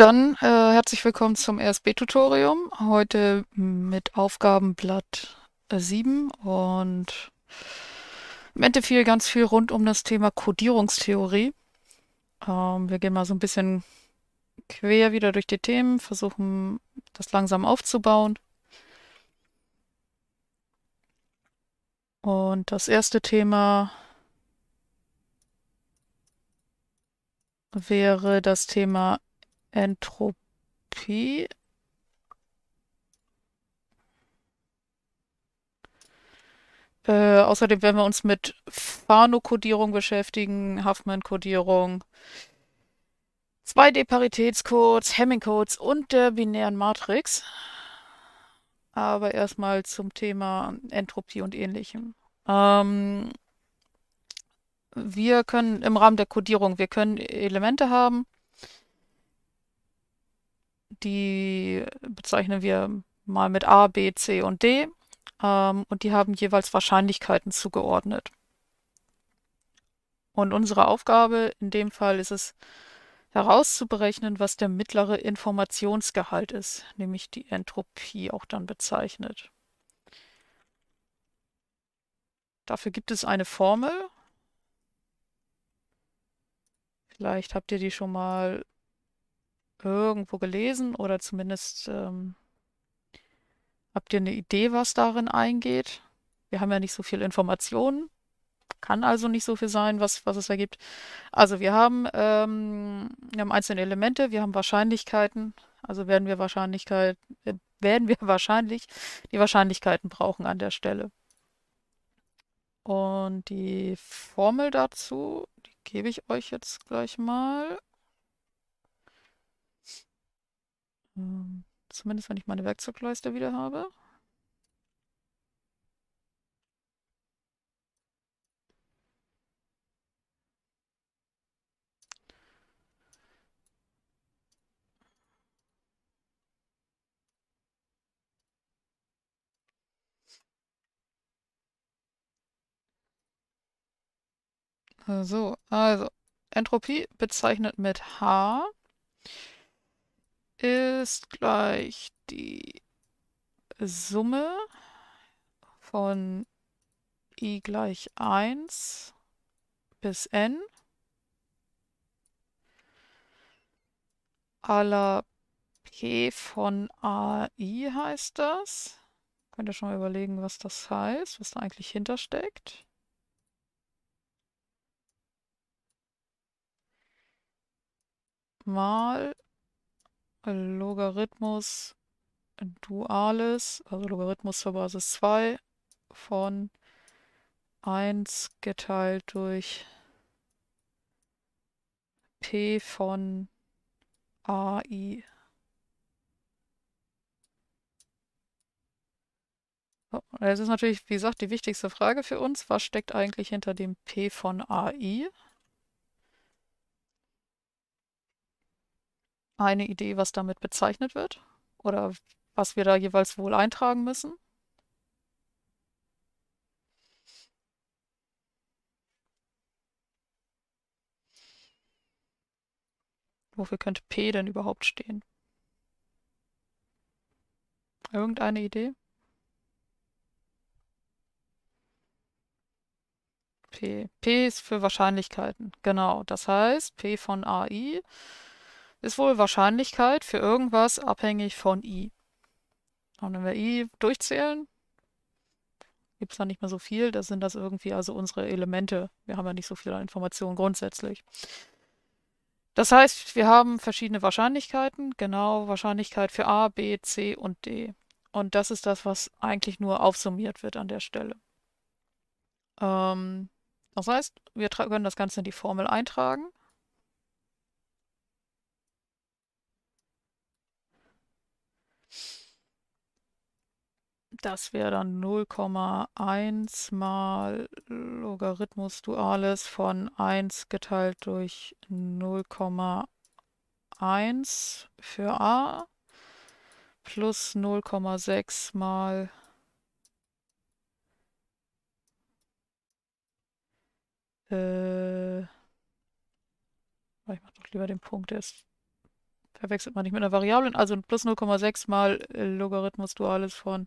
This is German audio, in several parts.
Dann äh, herzlich willkommen zum RSB-Tutorium. Heute mit Aufgabenblatt 7 äh, und im Endeffekt ganz viel rund um das Thema Codierungstheorie. Ähm, wir gehen mal so ein bisschen quer wieder durch die Themen, versuchen das langsam aufzubauen. Und das erste Thema wäre das Thema Entropie. Äh, außerdem werden wir uns mit Fano-Kodierung beschäftigen, Huffman-Kodierung, 2D-Paritätscodes, Hamming-Codes und der binären Matrix. Aber erstmal zum Thema Entropie und ähnlichem. Ähm, wir können im Rahmen der Kodierung, wir können Elemente haben, die bezeichnen wir mal mit A, B, C und D. Ähm, und die haben jeweils Wahrscheinlichkeiten zugeordnet. Und unsere Aufgabe in dem Fall ist es, herauszuberechnen, was der mittlere Informationsgehalt ist, nämlich die Entropie auch dann bezeichnet. Dafür gibt es eine Formel. Vielleicht habt ihr die schon mal irgendwo gelesen oder zumindest ähm, habt ihr eine Idee, was darin eingeht? Wir haben ja nicht so viel Informationen, kann also nicht so viel sein, was, was es ergibt. Also wir haben, ähm, wir haben einzelne Elemente, wir haben Wahrscheinlichkeiten, also werden wir Wahrscheinlichkeit, äh, werden wir wahrscheinlich die Wahrscheinlichkeiten brauchen an der Stelle. Und die Formel dazu, die gebe ich euch jetzt gleich mal. Ähm, zumindest, wenn ich meine Werkzeugleiste wieder habe. So, also Entropie bezeichnet mit H ist gleich die Summe von i gleich 1 bis n aller p von ai heißt das. Könnt ihr schon mal überlegen, was das heißt, was da eigentlich hintersteckt. Mal Logarithmus duales, also Logarithmus zur Basis 2 von 1 geteilt durch P von AI. So, das ist natürlich, wie gesagt, die wichtigste Frage für uns. Was steckt eigentlich hinter dem P von AI? eine Idee, was damit bezeichnet wird? Oder was wir da jeweils wohl eintragen müssen? Wofür könnte P denn überhaupt stehen? Irgendeine Idee? P. P ist für Wahrscheinlichkeiten. Genau. Das heißt, P von AI ist wohl Wahrscheinlichkeit für irgendwas abhängig von i. Und wenn wir i durchzählen, gibt es da nicht mehr so viel. Das sind das irgendwie also unsere Elemente. Wir haben ja nicht so viel Informationen grundsätzlich. Das heißt, wir haben verschiedene Wahrscheinlichkeiten. Genau, Wahrscheinlichkeit für a, b, c und d. Und das ist das, was eigentlich nur aufsummiert wird an der Stelle. Ähm, das heißt, wir können das Ganze in die Formel eintragen. Das wäre dann 0,1 mal Logarithmus Duales von 1 geteilt durch 0,1 für a plus 0,6 mal äh, ich mache doch lieber den Punkt, der ist verwechselt man nicht mit einer Variablen, also plus 0,6 mal Logarithmus Duales von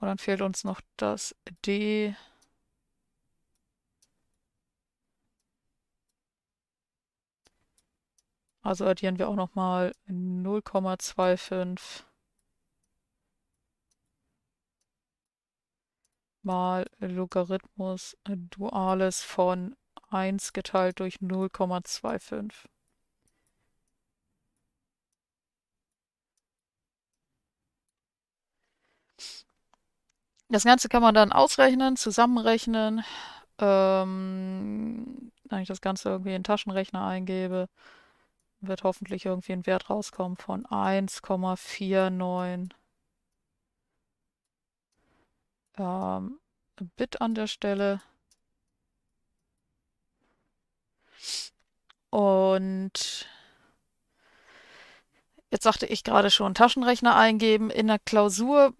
Und dann fehlt uns noch das D. Also addieren wir auch nochmal 0,25 mal Logarithmus Duales von 1 geteilt durch 0,25. Das Ganze kann man dann ausrechnen, zusammenrechnen. Ähm, wenn ich das Ganze irgendwie in den Taschenrechner eingebe, wird hoffentlich irgendwie ein Wert rauskommen von 1,49 ähm, Bit an der Stelle. Und jetzt sagte ich gerade schon, Taschenrechner eingeben. In der Klausur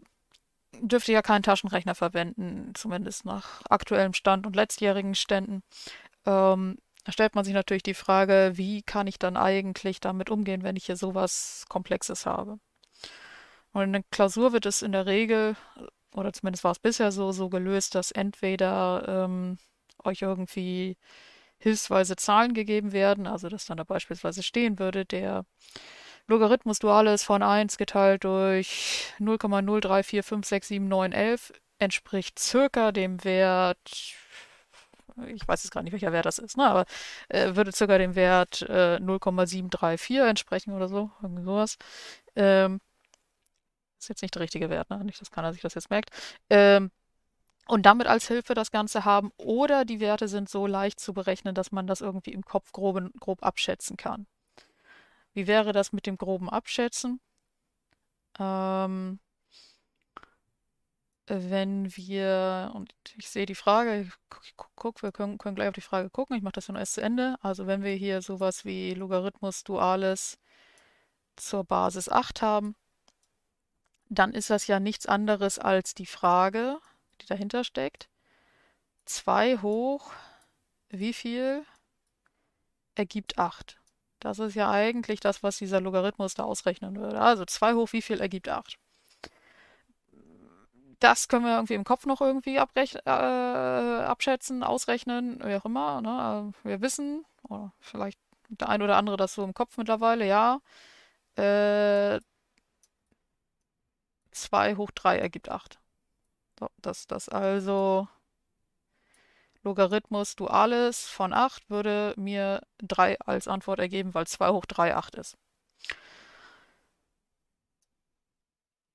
dürfte ja keinen Taschenrechner verwenden, zumindest nach aktuellem Stand und letztjährigen Ständen. Ähm, da stellt man sich natürlich die Frage, wie kann ich dann eigentlich damit umgehen, wenn ich hier sowas Komplexes habe? Und in der Klausur wird es in der Regel, oder zumindest war es bisher so, so gelöst, dass entweder ähm, euch irgendwie hilfsweise Zahlen gegeben werden, also dass dann da beispielsweise stehen würde, der Logarithmus duales von 1 geteilt durch 0,034567911 entspricht circa dem Wert, ich weiß jetzt gar nicht, welcher Wert das ist, ne? aber äh, würde circa dem Wert äh, 0,734 entsprechen oder so, irgendwie sowas. Ähm, ist jetzt nicht der richtige Wert, ne? nicht, dass keiner sich das jetzt merkt. Ähm, und damit als Hilfe das Ganze haben oder die Werte sind so leicht zu berechnen, dass man das irgendwie im Kopf grob, grob abschätzen kann. Wie wäre das mit dem groben Abschätzen? Ähm, wenn wir, und ich sehe die Frage, guck, guck wir können, können, gleich auf die Frage gucken, ich mache das ja dann erst zu Ende. Also wenn wir hier sowas wie Logarithmus duales zur Basis 8 haben, dann ist das ja nichts anderes als die Frage, die dahinter steckt. 2 hoch wie viel ergibt 8? Das ist ja eigentlich das, was dieser Logarithmus da ausrechnen würde. Also 2 hoch wie viel ergibt 8? Das können wir irgendwie im Kopf noch irgendwie äh, abschätzen, ausrechnen, wie auch immer. Ne? Also wir wissen, oder vielleicht der ein oder andere das so im Kopf mittlerweile, ja. Äh, 2 hoch 3 ergibt 8. So, das, das also Logarithmus Duales von 8 würde mir 3 als Antwort ergeben, weil 2 hoch 3 8 ist.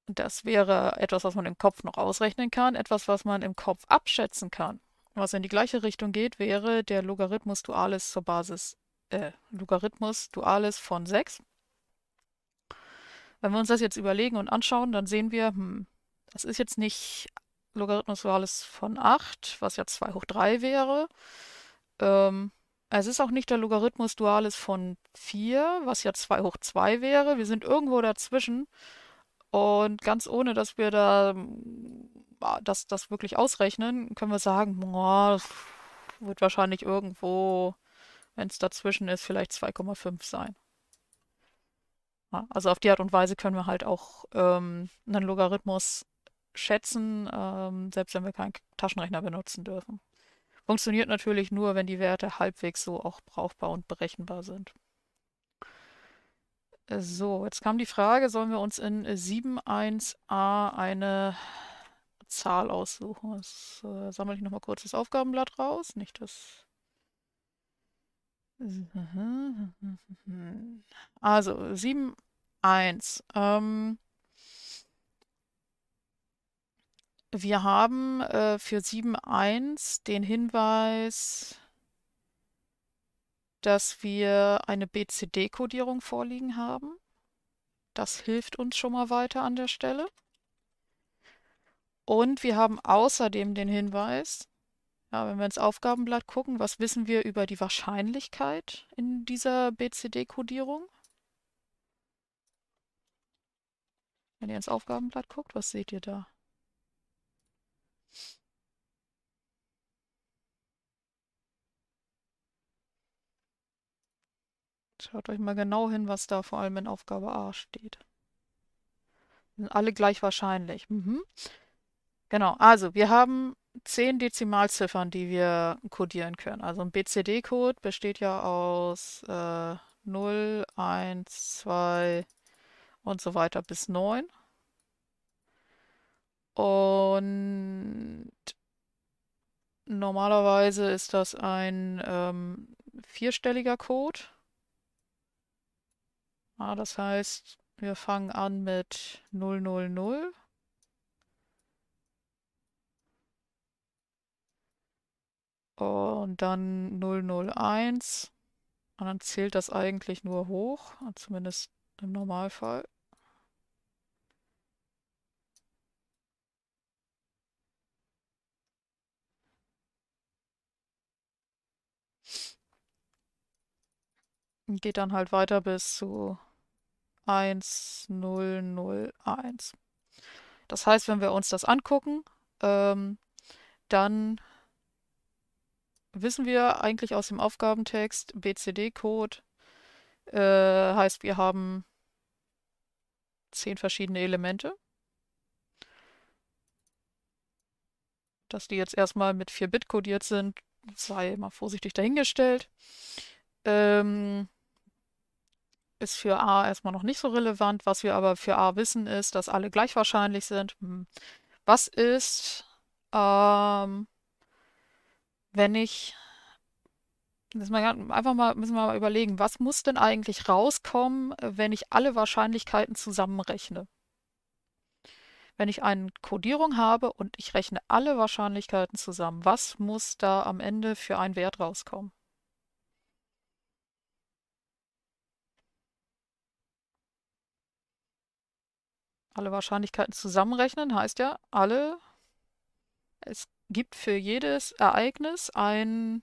Das wäre etwas, was man im Kopf noch ausrechnen kann, etwas, was man im Kopf abschätzen kann. Was in die gleiche Richtung geht, wäre der Logarithmus Duales zur Basis, äh, Logarithmus Duales von 6. Wenn wir uns das jetzt überlegen und anschauen, dann sehen wir, hm, das ist jetzt nicht Logarithmus Valis von 8, was ja 2 hoch 3 wäre. Ähm, es ist auch nicht der Logarithmus duales von 4, was ja 2 hoch 2 wäre. Wir sind irgendwo dazwischen. Und ganz ohne, dass wir da ähm, ah, das, das wirklich ausrechnen, können wir sagen, boah, wird wahrscheinlich irgendwo, wenn es dazwischen ist, vielleicht 2,5 sein. Also auf die Art und Weise können wir halt auch ähm, einen Logarithmus schätzen, ähm, selbst wenn wir keinen Taschenrechner benutzen dürfen. Funktioniert natürlich nur, wenn die Werte halbwegs so auch brauchbar und berechenbar sind. Äh, so, jetzt kam die Frage, sollen wir uns in 7.1a eine Zahl aussuchen? Das äh, sammle ich nochmal kurz das Aufgabenblatt raus, nicht das... Also, 7.1. Ähm, Wir haben äh, für 7.1 den Hinweis, dass wir eine BCD-Kodierung vorliegen haben. Das hilft uns schon mal weiter an der Stelle. Und wir haben außerdem den Hinweis, ja, wenn wir ins Aufgabenblatt gucken, was wissen wir über die Wahrscheinlichkeit in dieser BCD-Kodierung? Wenn ihr ins Aufgabenblatt guckt, was seht ihr da? Schaut euch mal genau hin, was da vor allem in Aufgabe A steht. Sind alle gleich wahrscheinlich. Mhm. Genau, also wir haben zehn Dezimalziffern, die wir codieren können. Also ein BCD-Code besteht ja aus äh, 0, 1, 2 und so weiter bis 9. Und normalerweise ist das ein ähm, vierstelliger Code. Ah, das heißt, wir fangen an mit 000. Und dann 001. Und dann zählt das eigentlich nur hoch, zumindest im Normalfall. Geht dann halt weiter bis zu 1001. Das heißt, wenn wir uns das angucken, ähm, dann wissen wir eigentlich aus dem Aufgabentext BCD-Code äh, heißt, wir haben zehn verschiedene Elemente. Dass die jetzt erstmal mit 4-Bit kodiert sind, sei mal vorsichtig dahingestellt. Ähm, ist für A erstmal noch nicht so relevant. Was wir aber für A wissen, ist, dass alle gleich wahrscheinlich sind. Hm. Was ist, ähm, wenn ich. einfach mal, müssen wir mal überlegen, was muss denn eigentlich rauskommen, wenn ich alle Wahrscheinlichkeiten zusammenrechne? Wenn ich eine Codierung habe und ich rechne alle Wahrscheinlichkeiten zusammen, was muss da am Ende für ein Wert rauskommen? Alle Wahrscheinlichkeiten zusammenrechnen heißt ja, alle. Es gibt für jedes Ereignis ein,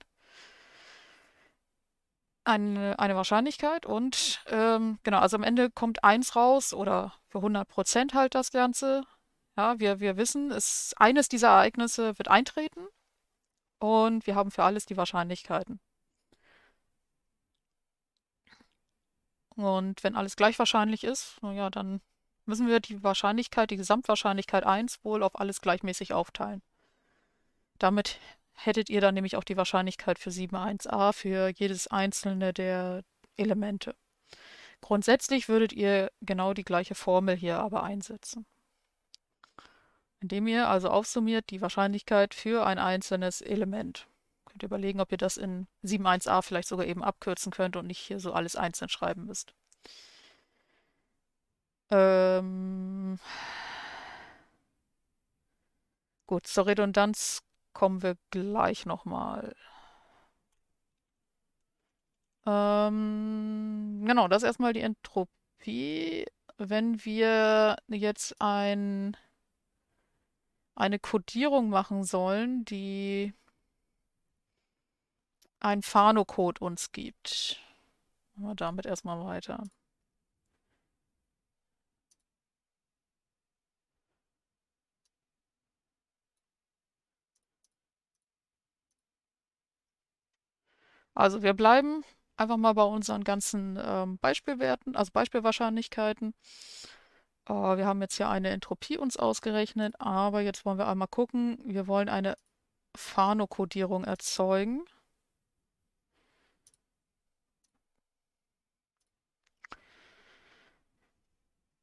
eine, eine Wahrscheinlichkeit und ähm, genau, also am Ende kommt eins raus oder für 100% Prozent halt das Ganze. Ja, wir, wir wissen, es, eines dieser Ereignisse wird eintreten und wir haben für alles die Wahrscheinlichkeiten. Und wenn alles gleich wahrscheinlich ist, naja, dann müssen wir die Wahrscheinlichkeit, die Gesamtwahrscheinlichkeit 1 wohl auf alles gleichmäßig aufteilen. Damit hättet ihr dann nämlich auch die Wahrscheinlichkeit für 7,1a für jedes einzelne der Elemente. Grundsätzlich würdet ihr genau die gleiche Formel hier aber einsetzen. Indem ihr also aufsummiert die Wahrscheinlichkeit für ein einzelnes Element. Könnt ihr überlegen, ob ihr das in 7.1a vielleicht sogar eben abkürzen könnt und nicht hier so alles einzeln schreiben müsst. Ähm Gut, zur Redundanz kommen wir gleich nochmal. Ähm, genau, das ist erstmal die Entropie. Wenn wir jetzt ein, eine Codierung machen sollen, die ein Fano-Code uns gibt. Machen wir damit erstmal weiter. Also wir bleiben einfach mal bei unseren ganzen ähm, Beispielwerten, also Beispielwahrscheinlichkeiten. Äh, wir haben jetzt hier eine Entropie uns ausgerechnet, aber jetzt wollen wir einmal gucken. Wir wollen eine Fano-Kodierung erzeugen.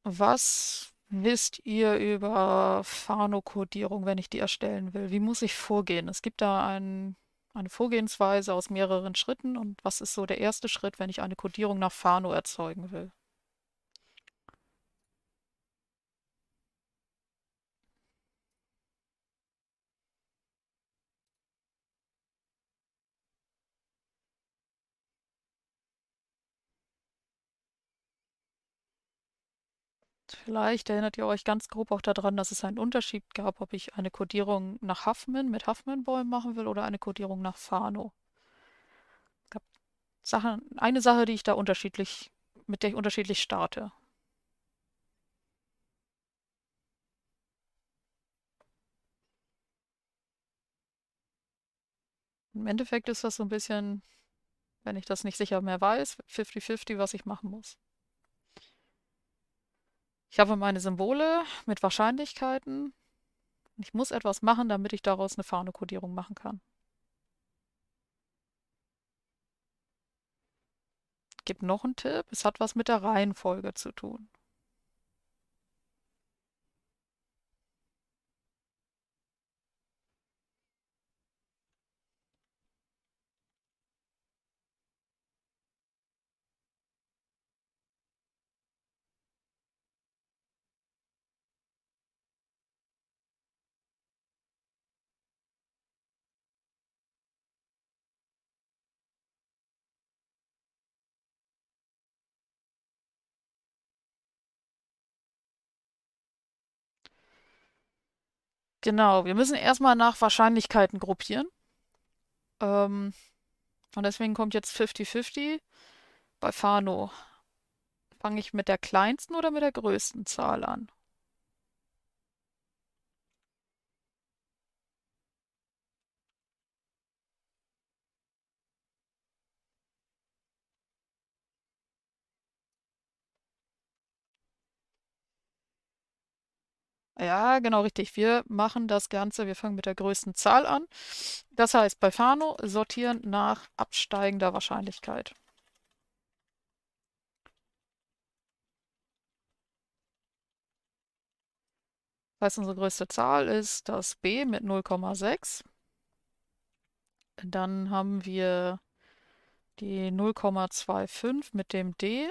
Was wisst ihr über Fano-Kodierung, wenn ich die erstellen will? Wie muss ich vorgehen? Es gibt da einen eine Vorgehensweise aus mehreren Schritten und was ist so der erste Schritt, wenn ich eine Codierung nach Fano erzeugen will? Vielleicht erinnert ihr euch ganz grob auch daran, dass es einen Unterschied gab, ob ich eine Codierung nach Huffman mit Huffman-Bäumen machen will oder eine Codierung nach Fano. Es gab Sachen, eine Sache, die ich da unterschiedlich, mit der ich unterschiedlich starte. Im Endeffekt ist das so ein bisschen, wenn ich das nicht sicher mehr weiß, 50-50, was ich machen muss. Ich habe meine Symbole mit Wahrscheinlichkeiten. Ich muss etwas machen, damit ich daraus eine Fahne-Kodierung machen kann. Gibt noch einen Tipp. Es hat was mit der Reihenfolge zu tun. Genau, wir müssen erstmal nach Wahrscheinlichkeiten gruppieren. Ähm, und deswegen kommt jetzt 50-50 bei Fano. Fange ich mit der kleinsten oder mit der größten Zahl an? Ja, genau richtig. Wir machen das Ganze, wir fangen mit der größten Zahl an. Das heißt, bei Fano sortieren nach absteigender Wahrscheinlichkeit. Das heißt, unsere größte Zahl ist das B mit 0,6. Dann haben wir die 0,25 mit dem D.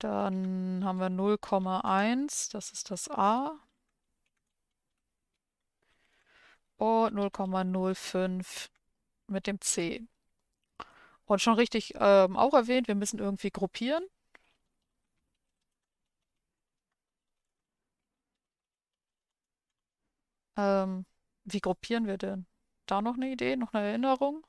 Dann haben wir 0,1, das ist das A. Und 0,05 mit dem C. Und schon richtig ähm, auch erwähnt, wir müssen irgendwie gruppieren. Ähm, wie gruppieren wir denn? Da noch eine Idee, noch eine Erinnerung?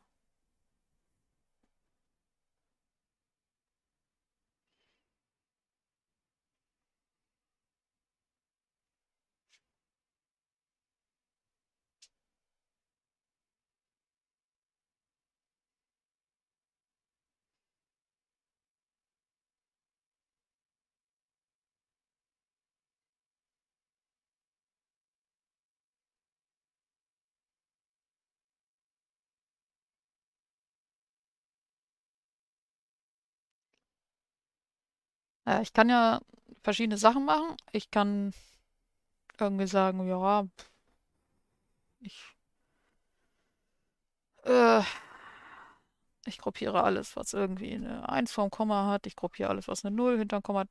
Äh, ich kann ja verschiedene Sachen machen. Ich kann irgendwie sagen, ja, ich, äh, ich gruppiere alles, was irgendwie eine 1 vorm Komma hat. Ich gruppiere alles, was eine 0 hinter dem Komma hat.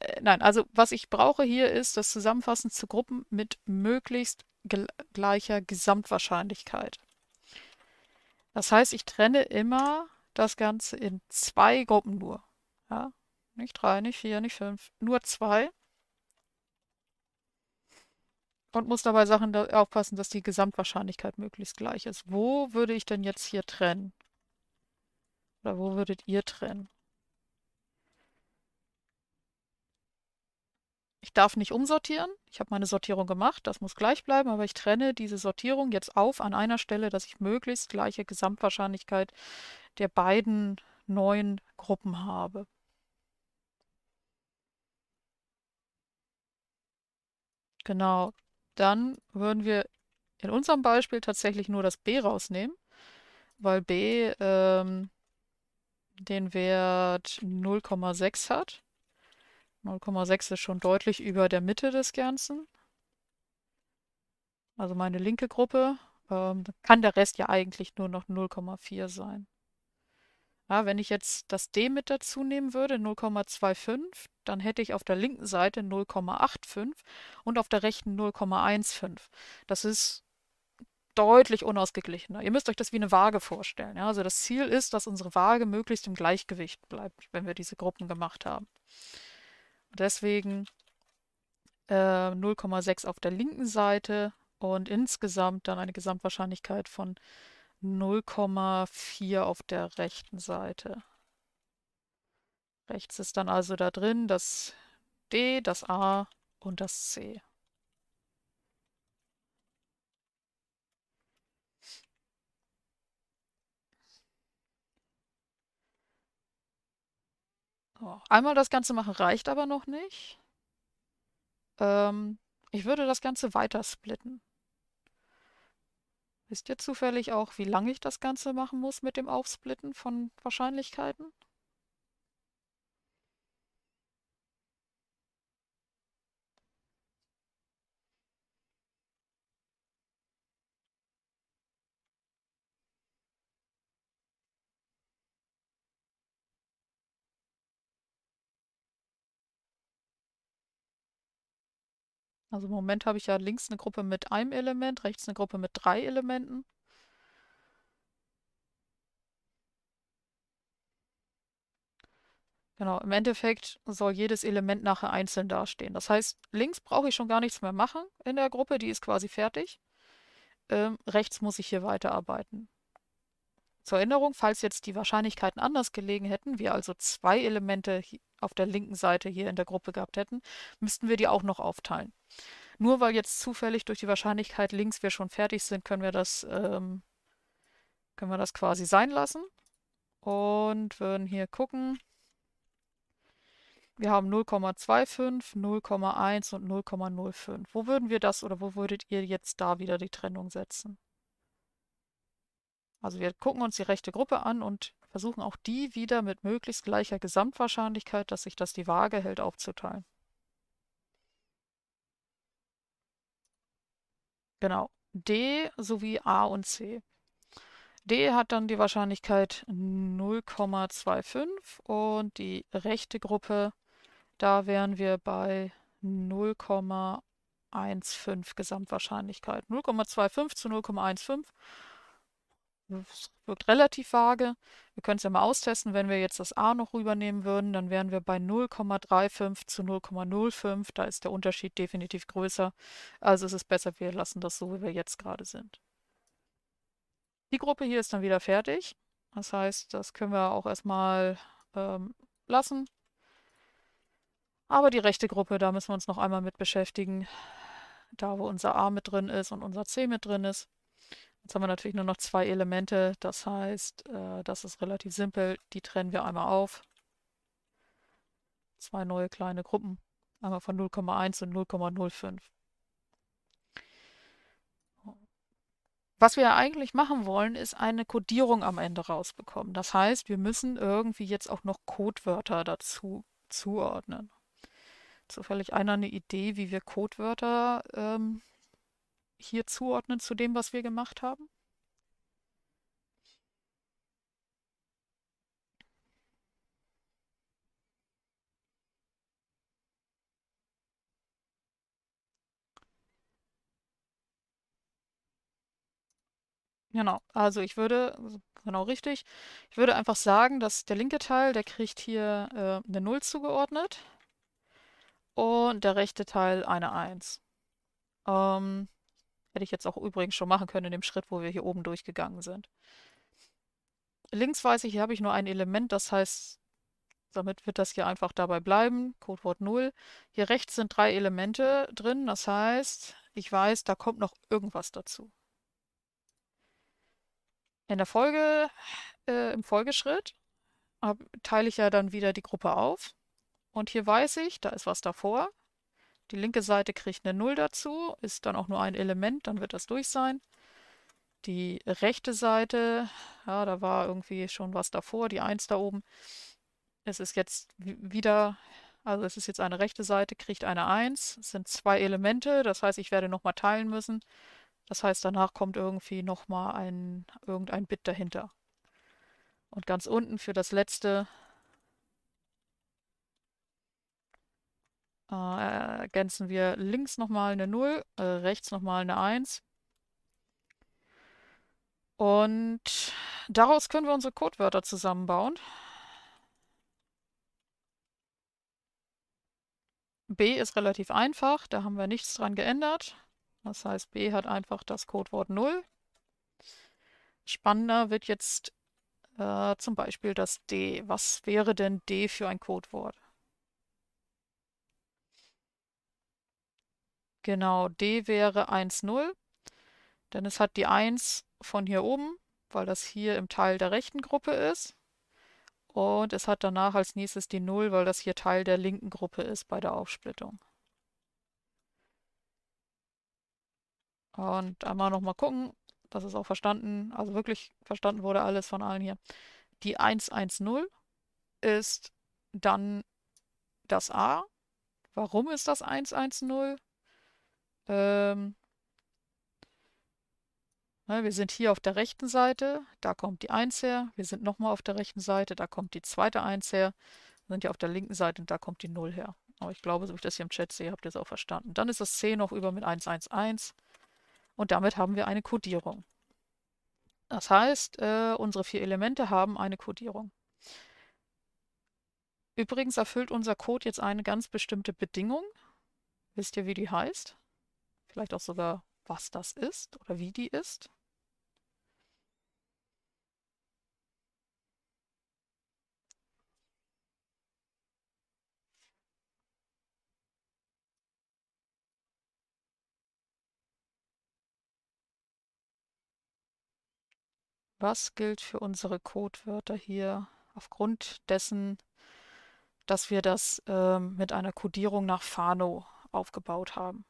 Äh, nein, also was ich brauche hier ist das Zusammenfassen zu Gruppen mit möglichst gl gleicher Gesamtwahrscheinlichkeit. Das heißt, ich trenne immer das Ganze in zwei Gruppen nur. Ja? Nicht drei, nicht vier, nicht fünf. Nur zwei. Und muss dabei Sachen da aufpassen, dass die Gesamtwahrscheinlichkeit möglichst gleich ist. Wo würde ich denn jetzt hier trennen? Oder wo würdet ihr trennen? Ich darf nicht umsortieren. Ich habe meine Sortierung gemacht. Das muss gleich bleiben. Aber ich trenne diese Sortierung jetzt auf an einer Stelle, dass ich möglichst gleiche Gesamtwahrscheinlichkeit der beiden neuen Gruppen habe. Genau. Dann würden wir in unserem Beispiel tatsächlich nur das b rausnehmen, weil b ähm, den Wert 0,6 hat. 0,6 ist schon deutlich über der Mitte des Ganzen. Also meine linke Gruppe ähm, kann der Rest ja eigentlich nur noch 0,4 sein. Ja, wenn ich jetzt das D mit dazu nehmen würde, 0,25, dann hätte ich auf der linken Seite 0,85 und auf der rechten 0,15. Das ist deutlich unausgeglichener. Ihr müsst euch das wie eine Waage vorstellen. Ja? Also das Ziel ist, dass unsere Waage möglichst im Gleichgewicht bleibt, wenn wir diese Gruppen gemacht haben. Deswegen äh, 0,6 auf der linken Seite und insgesamt dann eine Gesamtwahrscheinlichkeit von 0,6. 0,4 auf der rechten Seite. Rechts ist dann also da drin das D, das A und das C. So, einmal das Ganze machen reicht aber noch nicht. Ähm, ich würde das Ganze weiter splitten. Wisst ihr zufällig auch, wie lange ich das Ganze machen muss mit dem Aufsplitten von Wahrscheinlichkeiten? Also im Moment habe ich ja links eine Gruppe mit einem Element, rechts eine Gruppe mit drei Elementen. Genau, im Endeffekt soll jedes Element nachher einzeln dastehen. Das heißt, links brauche ich schon gar nichts mehr machen in der Gruppe, die ist quasi fertig. Ähm, rechts muss ich hier weiterarbeiten. Zur Erinnerung, falls jetzt die Wahrscheinlichkeiten anders gelegen hätten, wir also zwei Elemente auf der linken Seite hier in der Gruppe gehabt hätten, müssten wir die auch noch aufteilen. Nur weil jetzt zufällig durch die Wahrscheinlichkeit links wir schon fertig sind, können wir das, ähm, können wir das quasi sein lassen. Und würden hier gucken. Wir haben 0,25, 0,1 und 0,05. Wo würden wir das oder wo würdet ihr jetzt da wieder die Trennung setzen? Also wir gucken uns die rechte Gruppe an und versuchen auch die wieder mit möglichst gleicher Gesamtwahrscheinlichkeit, dass sich das die Waage hält, aufzuteilen. Genau, D sowie A und C. D hat dann die Wahrscheinlichkeit 0,25 und die rechte Gruppe, da wären wir bei 0,15 Gesamtwahrscheinlichkeit. 0,25 zu 0,15 es wirkt relativ vage. Wir können es ja mal austesten. Wenn wir jetzt das a noch rübernehmen würden, dann wären wir bei 0,35 zu 0,05. Da ist der Unterschied definitiv größer. Also es ist besser, wir lassen das so, wie wir jetzt gerade sind. Die Gruppe hier ist dann wieder fertig. Das heißt, das können wir auch erstmal ähm, lassen. Aber die rechte Gruppe, da müssen wir uns noch einmal mit beschäftigen. Da, wo unser A mit drin ist und unser C mit drin ist. Jetzt haben wir natürlich nur noch zwei Elemente, das heißt, äh, das ist relativ simpel. Die trennen wir einmal auf. Zwei neue kleine Gruppen, einmal von 0,1 und 0,05. Was wir eigentlich machen wollen, ist eine Codierung am Ende rausbekommen. Das heißt, wir müssen irgendwie jetzt auch noch Codewörter dazu zuordnen. Zufällig einer eine Idee, wie wir Codewörter ähm, hier zuordnen zu dem, was wir gemacht haben? Genau, also ich würde, also genau richtig, ich würde einfach sagen, dass der linke Teil, der kriegt hier äh, eine 0 zugeordnet und der rechte Teil eine 1. Ähm, Hätte ich jetzt auch übrigens schon machen können in dem Schritt, wo wir hier oben durchgegangen sind. Links weiß ich, hier habe ich nur ein Element, das heißt, damit wird das hier einfach dabei bleiben, Codewort 0. Hier rechts sind drei Elemente drin, das heißt, ich weiß, da kommt noch irgendwas dazu. In der Folge, äh, im Folgeschritt hab, teile ich ja dann wieder die Gruppe auf. Und hier weiß ich, da ist was davor, die linke Seite kriegt eine 0 dazu, ist dann auch nur ein Element, dann wird das durch sein. Die rechte Seite, ja, da war irgendwie schon was davor, die 1 da oben. Es ist jetzt wieder, also es ist jetzt eine rechte Seite, kriegt eine 1. Es sind zwei Elemente, das heißt, ich werde nochmal teilen müssen. Das heißt, danach kommt irgendwie nochmal ein, irgendein Bit dahinter. Und ganz unten für das letzte Ah, äh, ergänzen wir links nochmal eine 0, äh, rechts nochmal eine 1. Und daraus können wir unsere Codewörter zusammenbauen. B ist relativ einfach, da haben wir nichts dran geändert. Das heißt, B hat einfach das Codewort 0. Spannender wird jetzt äh, zum Beispiel das D. Was wäre denn D für ein Codewort? Genau, D wäre 1, 0. Denn es hat die 1 von hier oben, weil das hier im Teil der rechten Gruppe ist. Und es hat danach als nächstes die 0, weil das hier Teil der linken Gruppe ist bei der Aufsplittung. Und einmal nochmal gucken, dass es auch verstanden, also wirklich verstanden wurde alles von allen hier. Die 110 ist dann das A. Warum ist das 110? Ähm, ne, wir sind hier auf der rechten Seite, da kommt die 1 her. Wir sind nochmal auf der rechten Seite, da kommt die zweite 1 her. Wir sind hier auf der linken Seite und da kommt die 0 her. Aber ich glaube, so wie ich das hier im Chat sehe, habt ihr es auch verstanden. Dann ist das C noch über mit 111 und damit haben wir eine Codierung. Das heißt, äh, unsere vier Elemente haben eine Codierung. Übrigens erfüllt unser Code jetzt eine ganz bestimmte Bedingung. Wisst ihr, wie die heißt? Vielleicht auch sogar, was das ist oder wie die ist. Was gilt für unsere Codewörter hier aufgrund dessen, dass wir das äh, mit einer Codierung nach Fano aufgebaut haben?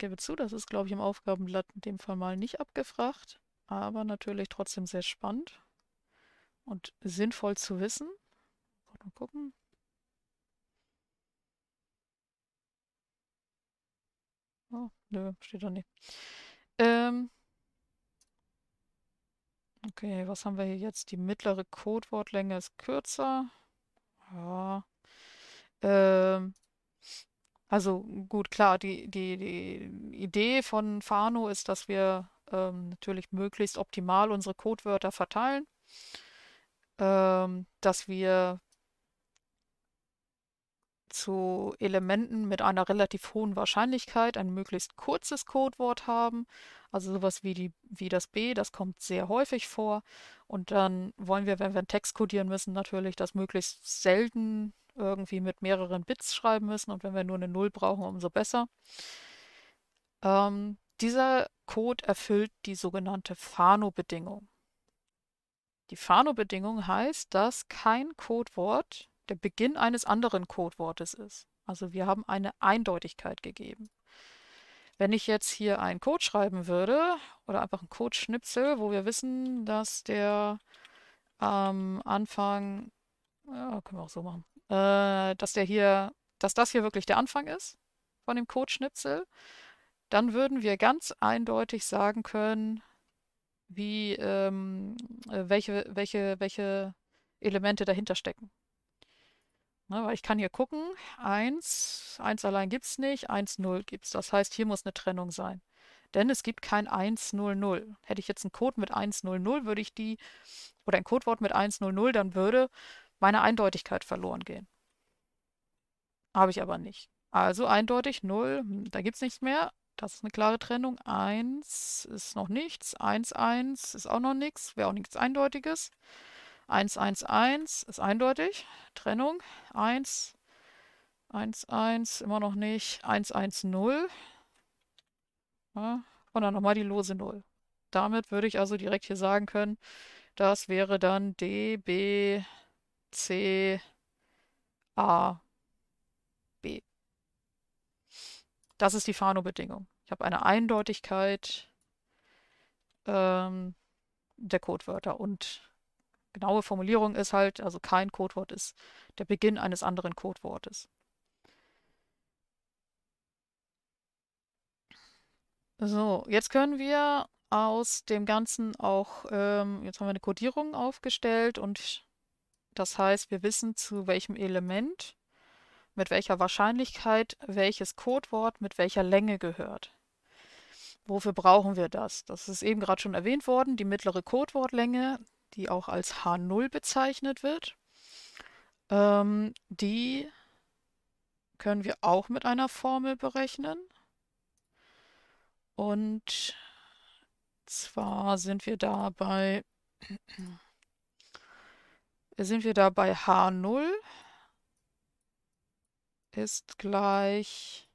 gebe zu, das ist, glaube ich, im Aufgabenblatt in dem Fall mal nicht abgefragt, aber natürlich trotzdem sehr spannend und sinnvoll zu wissen. Mal gucken. Oh, nö, steht da nicht. Ähm, okay, was haben wir hier jetzt? Die mittlere Codewortlänge ist kürzer. Ja. Ähm, also gut, klar, die, die, die Idee von Fano ist, dass wir ähm, natürlich möglichst optimal unsere Codewörter verteilen, ähm, dass wir zu Elementen mit einer relativ hohen Wahrscheinlichkeit ein möglichst kurzes Codewort haben. Also sowas wie, die, wie das B, das kommt sehr häufig vor. Und dann wollen wir, wenn wir einen Text codieren müssen, natürlich das möglichst selten irgendwie mit mehreren Bits schreiben müssen und wenn wir nur eine Null brauchen, umso besser. Ähm, dieser Code erfüllt die sogenannte Fano-Bedingung. Die Fano-Bedingung heißt, dass kein Codewort der Beginn eines anderen Codewortes ist. Also wir haben eine Eindeutigkeit gegeben. Wenn ich jetzt hier einen Code schreiben würde oder einfach einen Codeschnipsel, wo wir wissen, dass der am ähm, Anfang, ja, können wir auch so machen, äh, dass der hier, dass das hier wirklich der Anfang ist von dem Codeschnipsel, dann würden wir ganz eindeutig sagen können, wie ähm, äh, welche, welche, welche Elemente dahinter stecken. Ne, weil ich kann hier gucken, 1, 1 allein gibt es nicht, 1, 0 gibt es. Das heißt, hier muss eine Trennung sein. Denn es gibt kein 1, 0, 0. Hätte ich jetzt einen Code mit 1, 0, 0, würde ich die, oder ein Codewort mit 1, 0, 0, dann würde meine Eindeutigkeit verloren gehen. Habe ich aber nicht. Also eindeutig 0, hm, da gibt es nichts mehr. Das ist eine klare Trennung. 1 ist noch nichts. 1, 1 ist auch noch nichts. Wäre auch nichts Eindeutiges. 1, 1, 1 ist eindeutig. Trennung. 1, 1, 1 immer noch nicht. 1, 1, 0. Ja. Und dann nochmal die lose 0. Damit würde ich also direkt hier sagen können, das wäre dann DB C, A, B. Das ist die Fano-Bedingung. Ich habe eine Eindeutigkeit ähm, der Codewörter und genaue Formulierung ist halt, also kein Codewort ist der Beginn eines anderen Codewortes. So, jetzt können wir aus dem Ganzen auch, ähm, jetzt haben wir eine Codierung aufgestellt und das heißt, wir wissen, zu welchem Element, mit welcher Wahrscheinlichkeit welches Codewort mit welcher Länge gehört. Wofür brauchen wir das? Das ist eben gerade schon erwähnt worden, die mittlere Codewortlänge, die auch als H0 bezeichnet wird. Ähm, die können wir auch mit einer Formel berechnen. Und zwar sind wir da bei da sind wir da bei H0 ist gleich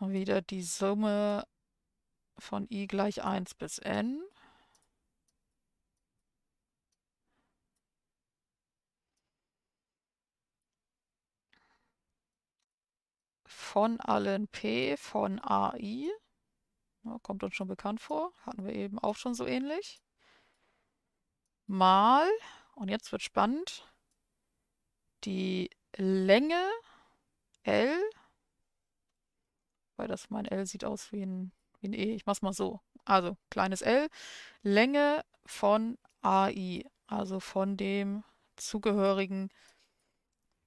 wieder die Summe von i gleich 1 bis n. von allen p von ai kommt uns schon bekannt vor. Hatten wir eben auch schon so ähnlich. Mal, und jetzt wird spannend, die Länge L, weil das mein L sieht aus wie ein, wie ein E, ich mach's mal so. Also kleines L, Länge von AI, also von dem zugehörigen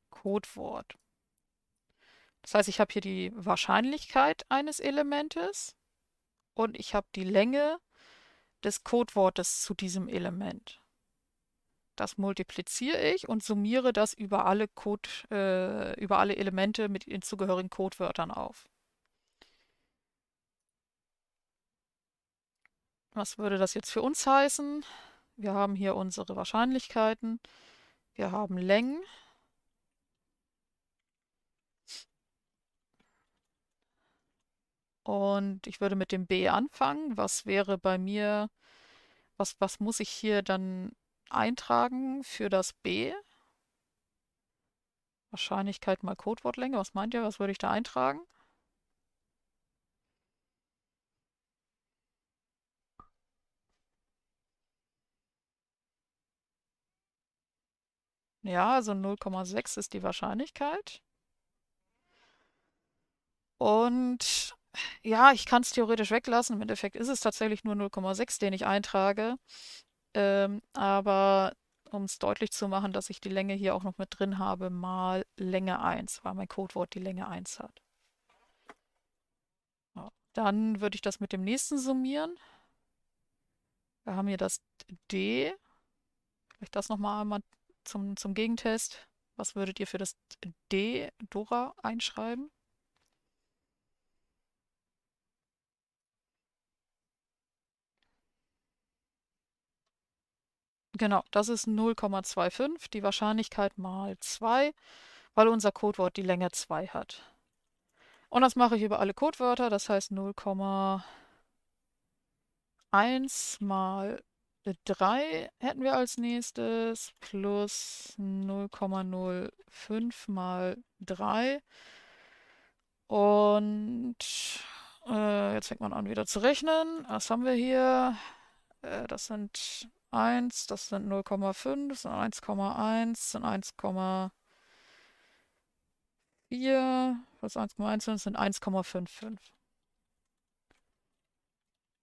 Codewort. Das heißt, ich habe hier die Wahrscheinlichkeit eines Elementes und ich habe die Länge des Codewortes zu diesem Element. Das multipliziere ich und summiere das über alle, Code, äh, über alle Elemente mit den zugehörigen Codewörtern auf. Was würde das jetzt für uns heißen? Wir haben hier unsere Wahrscheinlichkeiten. Wir haben Längen. Und ich würde mit dem B anfangen. Was wäre bei mir, was, was muss ich hier dann eintragen für das B? Wahrscheinlichkeit mal Codewortlänge. Was meint ihr? Was würde ich da eintragen? Ja, also 0,6 ist die Wahrscheinlichkeit. Und ja, ich kann es theoretisch weglassen. Im Endeffekt ist es tatsächlich nur 0,6, den ich eintrage. Ähm, aber um es deutlich zu machen, dass ich die Länge hier auch noch mit drin habe, mal Länge 1, weil mein Codewort die Länge 1 hat. Ja, dann würde ich das mit dem nächsten summieren. Wir haben hier das D. Vielleicht das nochmal einmal zum, zum Gegentest. Was würdet ihr für das D, Dora, einschreiben? Genau, das ist 0,25, die Wahrscheinlichkeit mal 2, weil unser Codewort die Länge 2 hat. Und das mache ich über alle Codewörter, das heißt 0,1 mal 3 hätten wir als nächstes plus 0,05 mal 3. Und äh, jetzt fängt man an wieder zu rechnen. Was haben wir hier? Äh, das sind 1, das sind 0,5, das sind 1,1, das sind 1,4, plus 1,1 sind, sind 1,55.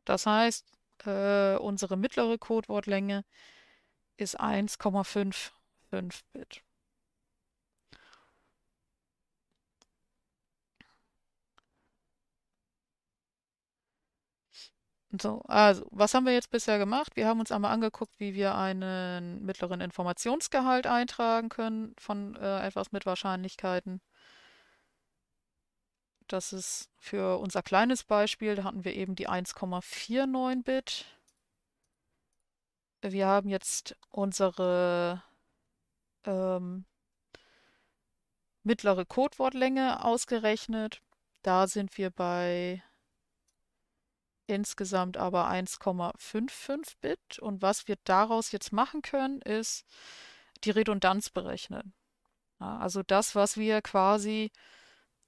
Das heißt, äh, unsere mittlere Codewortlänge ist 1,55 Bit. So, also, was haben wir jetzt bisher gemacht? Wir haben uns einmal angeguckt, wie wir einen mittleren Informationsgehalt eintragen können von äh, etwas mit Wahrscheinlichkeiten. Das ist für unser kleines Beispiel, da hatten wir eben die 1,49 Bit. Wir haben jetzt unsere ähm, mittlere Codewortlänge ausgerechnet. Da sind wir bei insgesamt aber 1,55 Bit. Und was wir daraus jetzt machen können, ist die Redundanz berechnen. Ja, also das, was wir quasi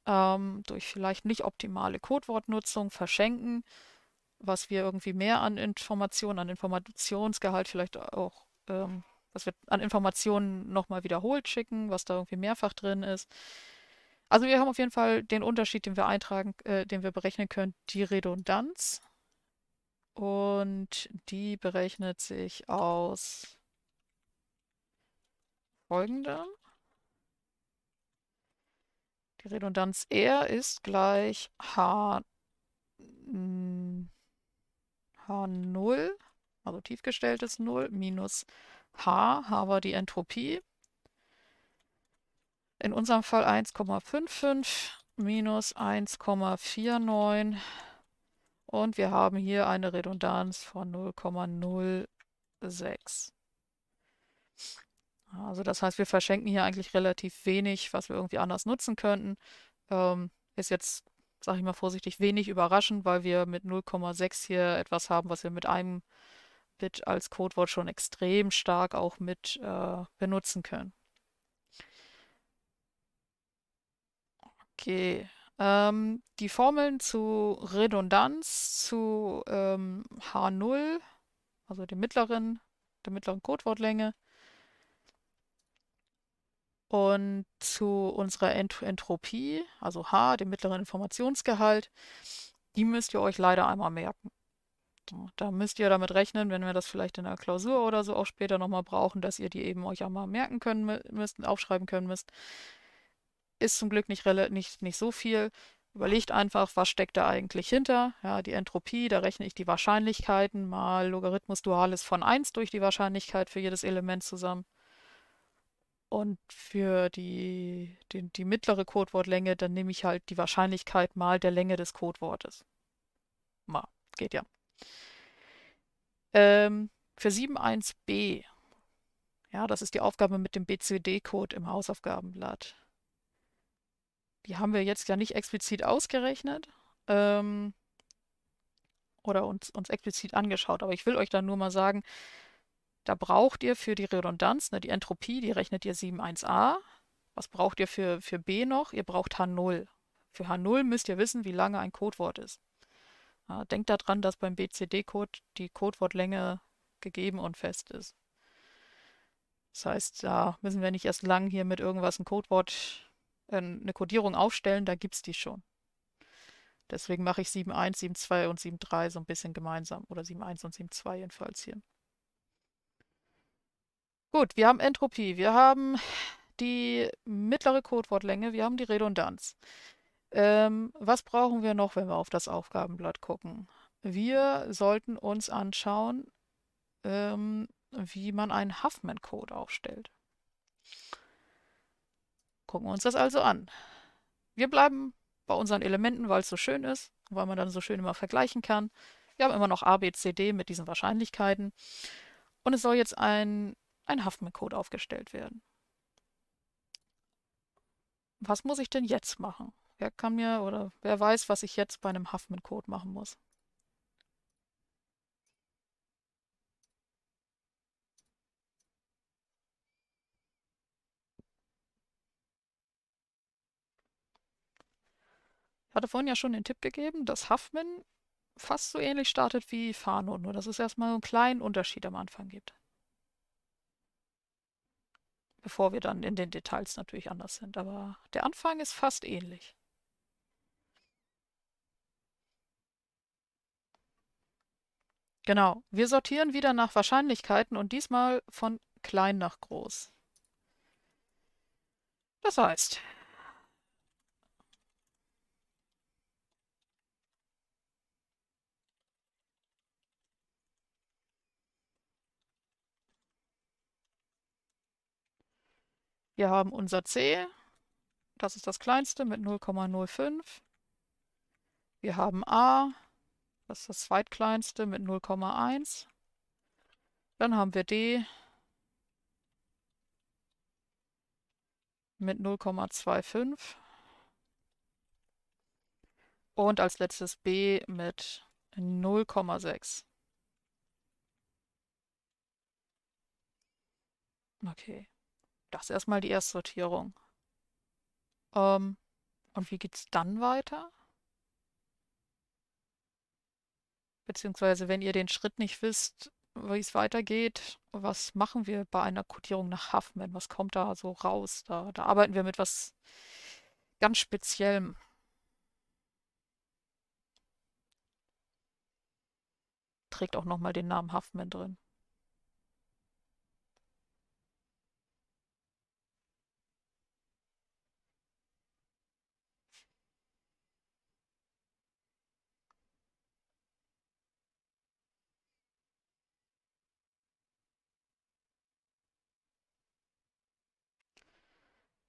ähm, durch vielleicht nicht optimale Codewortnutzung verschenken, was wir irgendwie mehr an Informationen, an Informationsgehalt vielleicht auch, ähm, was wir an Informationen nochmal wiederholt schicken, was da irgendwie mehrfach drin ist. Also wir haben auf jeden Fall den Unterschied, den wir eintragen, äh, den wir berechnen können, die Redundanz. Und die berechnet sich aus folgendem. Die Redundanz R ist gleich H, H0, hm, also tiefgestelltes 0, minus H, H war die Entropie. In unserem Fall 1,55 minus 1,49 und wir haben hier eine Redundanz von 0,06. Also das heißt, wir verschenken hier eigentlich relativ wenig, was wir irgendwie anders nutzen könnten. Ähm, ist jetzt, sage ich mal vorsichtig, wenig überraschend, weil wir mit 0,6 hier etwas haben, was wir mit einem Bit als Codewort schon extrem stark auch mit äh, benutzen können. Okay, ähm, die Formeln zu Redundanz, zu ähm, H0, also dem mittleren, der mittleren Codewortlänge und zu unserer Ent Entropie, also H, dem mittleren Informationsgehalt, die müsst ihr euch leider einmal merken. Da müsst ihr damit rechnen, wenn wir das vielleicht in der Klausur oder so auch später nochmal brauchen, dass ihr die eben euch einmal merken können müsst, aufschreiben können müsst ist zum Glück nicht, nicht, nicht so viel. Überlegt einfach, was steckt da eigentlich hinter. Ja, die Entropie, da rechne ich die Wahrscheinlichkeiten mal Logarithmus Duales von 1 durch die Wahrscheinlichkeit für jedes Element zusammen. Und für die, die, die mittlere Codewortlänge, dann nehme ich halt die Wahrscheinlichkeit mal der Länge des Codewortes. Mal, geht ja. Ähm, für 7.1b, ja, das ist die Aufgabe mit dem BCD-Code im Hausaufgabenblatt die haben wir jetzt ja nicht explizit ausgerechnet ähm, oder uns, uns explizit angeschaut. Aber ich will euch dann nur mal sagen, da braucht ihr für die Redundanz, ne, die Entropie, die rechnet ihr 7.1a. Was braucht ihr für, für B noch? Ihr braucht H0. Für H0 müsst ihr wissen, wie lange ein Codewort ist. Ja, denkt daran, dass beim BCD-Code die Codewortlänge gegeben und fest ist. Das heißt, da müssen wir nicht erst lang hier mit irgendwas ein Codewort äh, eine Codierung aufstellen, da gibt es die schon. Deswegen mache ich 7.1, 7.2 und 7.3 so ein bisschen gemeinsam. Oder 7.1 und 7.2 jedenfalls hier. Gut, wir haben Entropie, wir haben die mittlere Codewortlänge, wir haben die Redundanz. Ähm, was brauchen wir noch, wenn wir auf das Aufgabenblatt gucken? Wir sollten uns anschauen, ähm, wie man einen Huffman-Code aufstellt. Gucken wir uns das also an. Wir bleiben bei unseren Elementen, weil es so schön ist, weil man dann so schön immer vergleichen kann. Wir haben immer noch A, B, C, D mit diesen Wahrscheinlichkeiten. Und es soll jetzt ein, ein Huffman-Code aufgestellt werden. Was muss ich denn jetzt machen? Wer kann mir oder wer weiß, was ich jetzt bei einem Huffman-Code machen muss? Ich hatte vorhin ja schon den Tipp gegeben, dass Huffman fast so ähnlich startet wie Fano, nur dass es erstmal einen kleinen Unterschied am Anfang gibt. Bevor wir dann in den Details natürlich anders sind, aber der Anfang ist fast ähnlich. Genau, wir sortieren wieder nach Wahrscheinlichkeiten und diesmal von klein nach groß. Das heißt, Wir haben unser C, das ist das kleinste mit 0,05. Wir haben A, das ist das zweitkleinste mit 0,1. Dann haben wir D mit 0,25. Und als letztes B mit 0,6. Okay. Das ist erstmal die Erstsortierung. Ähm, und wie geht's dann weiter? Beziehungsweise, wenn ihr den Schritt nicht wisst, wie es weitergeht, was machen wir bei einer Kodierung nach Huffman? Was kommt da so raus? Da, da arbeiten wir mit was ganz Speziellem. Trägt auch nochmal den Namen Huffman drin.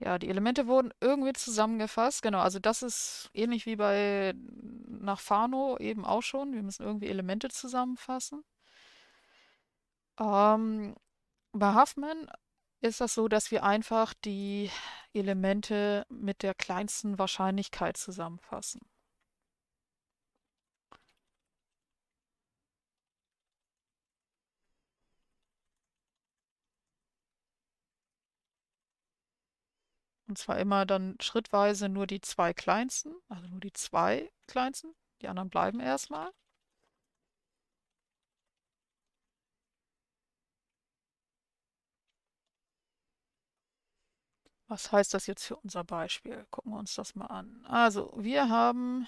Ja, die Elemente wurden irgendwie zusammengefasst. Genau, also das ist ähnlich wie bei nach Fano eben auch schon. Wir müssen irgendwie Elemente zusammenfassen. Ähm, bei Huffman ist das so, dass wir einfach die Elemente mit der kleinsten Wahrscheinlichkeit zusammenfassen. Und zwar immer dann schrittweise nur die zwei kleinsten, also nur die zwei kleinsten. Die anderen bleiben erstmal. Was heißt das jetzt für unser Beispiel? Gucken wir uns das mal an. Also, wir haben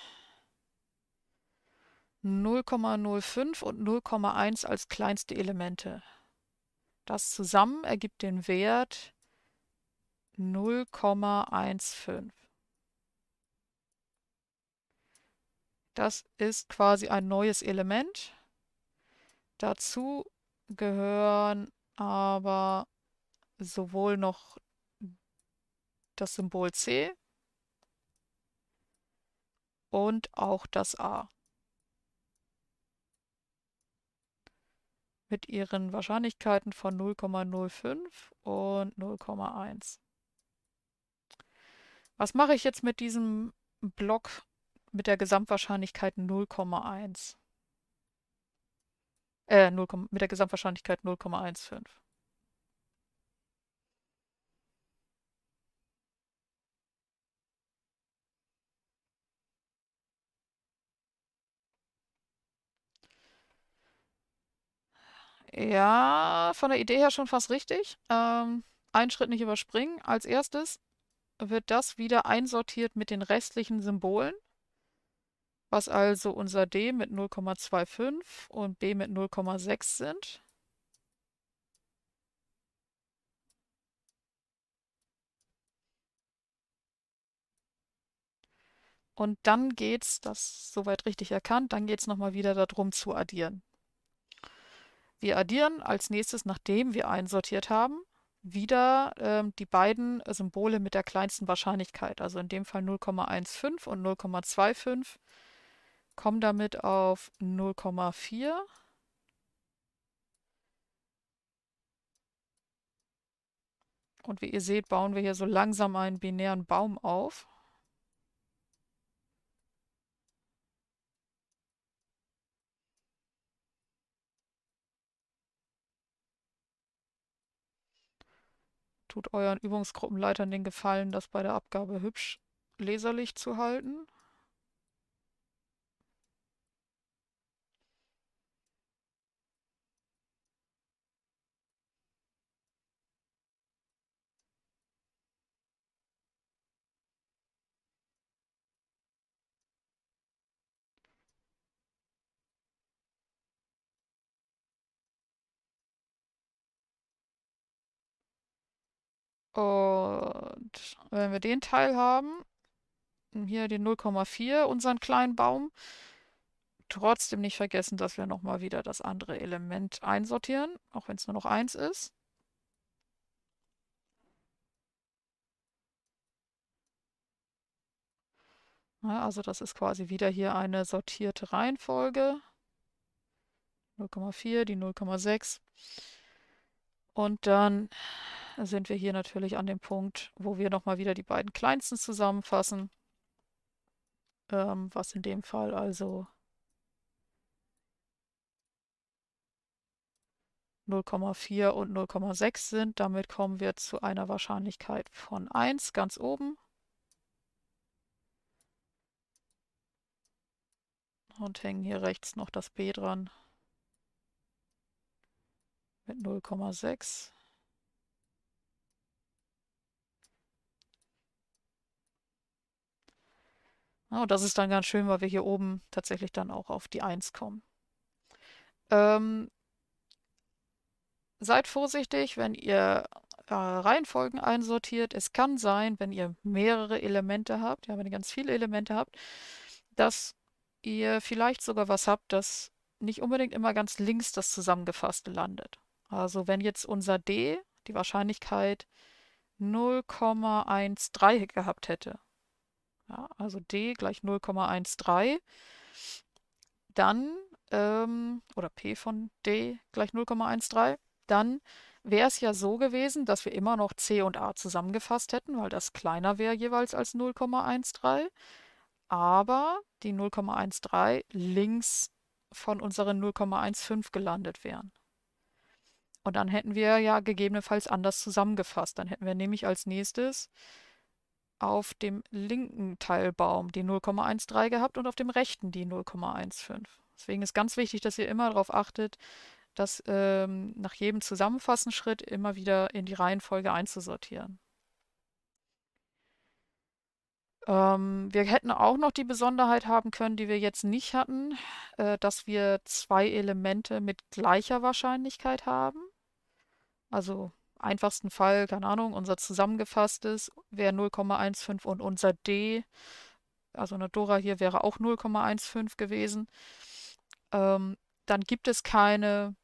0,05 und 0,1 als kleinste Elemente. Das zusammen ergibt den Wert Null Komma eins fünf. Das ist quasi ein neues Element. Dazu gehören aber sowohl noch das Symbol C und auch das A. Mit ihren Wahrscheinlichkeiten von 0,05 und 0,1. Was mache ich jetzt mit diesem Block mit der Gesamtwahrscheinlichkeit 0,1? Äh, 0, mit der Gesamtwahrscheinlichkeit 0,15. Ja, von der Idee her schon fast richtig. Ähm, einen Schritt nicht überspringen als erstes wird das wieder einsortiert mit den restlichen Symbolen, was also unser D mit 0,25 und B mit 0,6 sind. Und dann geht es, das soweit richtig erkannt, dann geht es nochmal wieder darum zu addieren. Wir addieren als nächstes, nachdem wir einsortiert haben, wieder ähm, die beiden Symbole mit der kleinsten Wahrscheinlichkeit, also in dem Fall 0,15 und 0,25, kommen damit auf 0,4. Und wie ihr seht, bauen wir hier so langsam einen binären Baum auf. Tut euren Übungsgruppenleitern den Gefallen, das bei der Abgabe hübsch leserlich zu halten. Und wenn wir den Teil haben, hier den 0,4, unseren kleinen Baum, trotzdem nicht vergessen, dass wir nochmal wieder das andere Element einsortieren, auch wenn es nur noch eins ist. Ja, also das ist quasi wieder hier eine sortierte Reihenfolge. 0,4, die 0,6. Und dann sind wir hier natürlich an dem Punkt, wo wir nochmal wieder die beiden kleinsten zusammenfassen. Ähm, was in dem Fall also 0,4 und 0,6 sind. Damit kommen wir zu einer Wahrscheinlichkeit von 1 ganz oben. Und hängen hier rechts noch das B dran mit 0,6. Ja, und das ist dann ganz schön, weil wir hier oben tatsächlich dann auch auf die 1 kommen. Ähm, seid vorsichtig, wenn ihr äh, Reihenfolgen einsortiert. Es kann sein, wenn ihr mehrere Elemente habt, ja, wenn ihr ganz viele Elemente habt, dass ihr vielleicht sogar was habt, das nicht unbedingt immer ganz links das zusammengefasste landet. Also wenn jetzt unser D die Wahrscheinlichkeit 0,13 gehabt hätte, ja, also d gleich 0,13. Dann, ähm, oder p von d gleich 0,13. Dann wäre es ja so gewesen, dass wir immer noch c und a zusammengefasst hätten, weil das kleiner wäre jeweils als 0,13. Aber die 0,13 links von unseren 0,15 gelandet wären. Und dann hätten wir ja gegebenenfalls anders zusammengefasst. Dann hätten wir nämlich als nächstes auf dem linken Teilbaum die 0,13 gehabt und auf dem rechten die 0,15. Deswegen ist ganz wichtig, dass ihr immer darauf achtet, das ähm, nach jedem Zusammenfassen-Schritt immer wieder in die Reihenfolge einzusortieren. Ähm, wir hätten auch noch die Besonderheit haben können, die wir jetzt nicht hatten, äh, dass wir zwei Elemente mit gleicher Wahrscheinlichkeit haben. Also einfachsten Fall, keine Ahnung, unser zusammengefasstes wäre 0,15 und unser D, also eine Dora hier wäre auch 0,15 gewesen. Ähm, dann gibt es keine,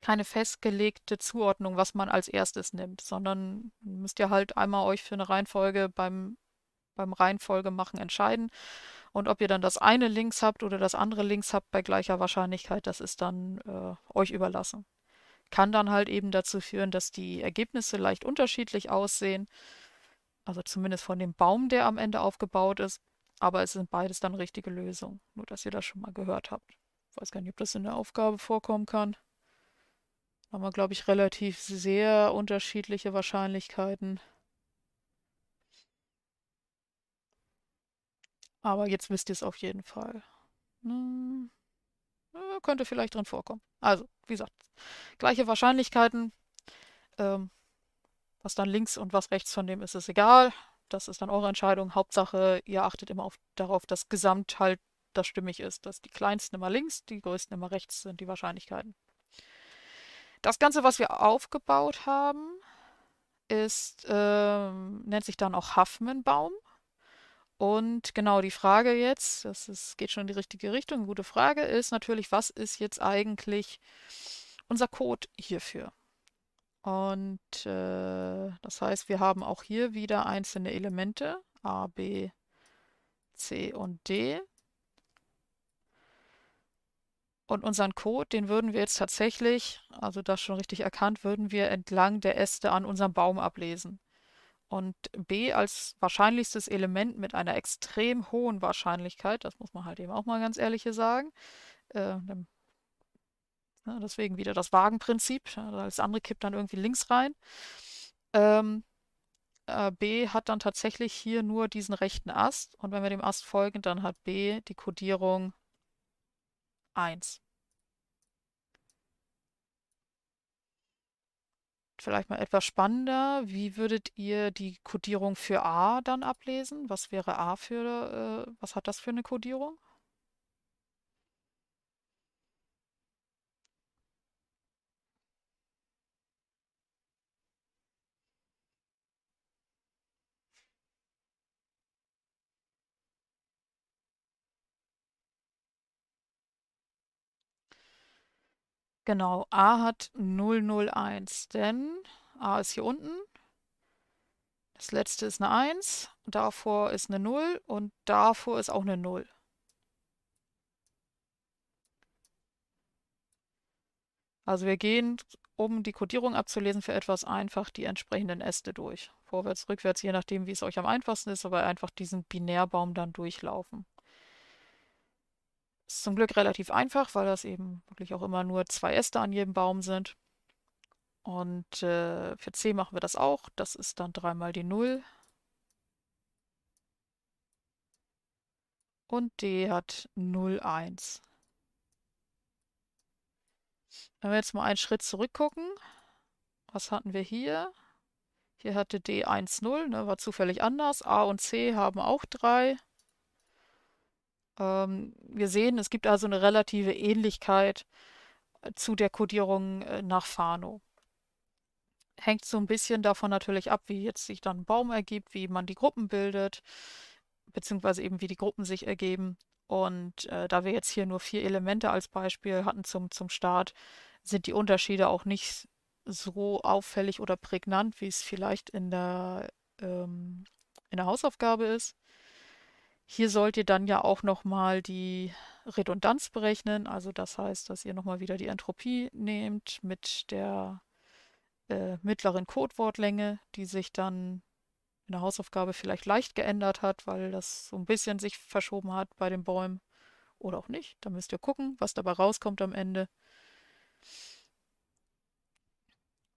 keine festgelegte Zuordnung, was man als erstes nimmt, sondern müsst ihr halt einmal euch für eine Reihenfolge beim, beim Reihenfolge entscheiden. Und ob ihr dann das eine links habt oder das andere links habt bei gleicher Wahrscheinlichkeit, das ist dann äh, euch überlassen kann dann halt eben dazu führen, dass die Ergebnisse leicht unterschiedlich aussehen. Also zumindest von dem Baum, der am Ende aufgebaut ist. Aber es sind beides dann richtige Lösungen. Nur, dass ihr das schon mal gehört habt. Ich weiß gar nicht, ob das in der Aufgabe vorkommen kann. Da haben wir, glaube ich, relativ sehr unterschiedliche Wahrscheinlichkeiten. Aber jetzt wisst ihr es auf jeden Fall. Hm. Äh, könnte vielleicht drin vorkommen. Also, wie gesagt, gleiche Wahrscheinlichkeiten. Ähm, was dann links und was rechts von dem ist, ist egal. Das ist dann eure Entscheidung. Hauptsache, ihr achtet immer auf, darauf, dass Gesamt halt das stimmig ist, dass die kleinsten immer links, die größten immer rechts sind die Wahrscheinlichkeiten. Das Ganze, was wir aufgebaut haben, ist, ähm, nennt sich dann auch Huffman-Baum. Und genau die Frage jetzt, das ist, geht schon in die richtige Richtung, gute Frage, ist natürlich, was ist jetzt eigentlich unser Code hierfür? Und äh, das heißt, wir haben auch hier wieder einzelne Elemente, A, B, C und D. Und unseren Code, den würden wir jetzt tatsächlich, also das schon richtig erkannt, würden wir entlang der Äste an unserem Baum ablesen. Und B als wahrscheinlichstes Element mit einer extrem hohen Wahrscheinlichkeit, das muss man halt eben auch mal ganz ehrlich hier sagen. Äh, ja, ne, deswegen wieder das Wagenprinzip, das andere kippt dann irgendwie links rein. Ähm, äh, B hat dann tatsächlich hier nur diesen rechten Ast und wenn wir dem Ast folgen, dann hat B die Kodierung 1. vielleicht mal etwas spannender. Wie würdet ihr die Codierung für A dann ablesen? Was wäre A für, äh, was hat das für eine Codierung? Genau, A hat 001, denn A ist hier unten. Das letzte ist eine 1, davor ist eine 0 und davor ist auch eine 0. Also wir gehen, um die Codierung abzulesen für etwas, einfach die entsprechenden Äste durch. Vorwärts, rückwärts, je nachdem, wie es euch am einfachsten ist, aber einfach diesen Binärbaum dann durchlaufen. Ist zum Glück relativ einfach, weil das eben wirklich auch immer nur zwei Äste an jedem Baum sind. Und äh, für C machen wir das auch. Das ist dann dreimal die 0. Und D hat 0, 1. Wenn wir jetzt mal einen Schritt zurückgucken, was hatten wir hier? Hier hatte D 1, 0, ne, war zufällig anders. A und C haben auch 3. Ähm, wir sehen, es gibt also eine relative Ähnlichkeit äh, zu der Codierung äh, nach Fano. Hängt so ein bisschen davon natürlich ab, wie jetzt sich dann ein Baum ergibt, wie man die Gruppen bildet, beziehungsweise eben wie die Gruppen sich ergeben. Und äh, da wir jetzt hier nur vier Elemente als Beispiel hatten zum, zum Start, sind die Unterschiede auch nicht so auffällig oder prägnant, wie es vielleicht in der, ähm, in der Hausaufgabe ist. Hier sollt ihr dann ja auch nochmal die Redundanz berechnen. Also das heißt, dass ihr nochmal wieder die Entropie nehmt mit der äh, mittleren Codewortlänge, die sich dann in der Hausaufgabe vielleicht leicht geändert hat, weil das so ein bisschen sich verschoben hat bei den Bäumen oder auch nicht. Da müsst ihr gucken, was dabei rauskommt am Ende.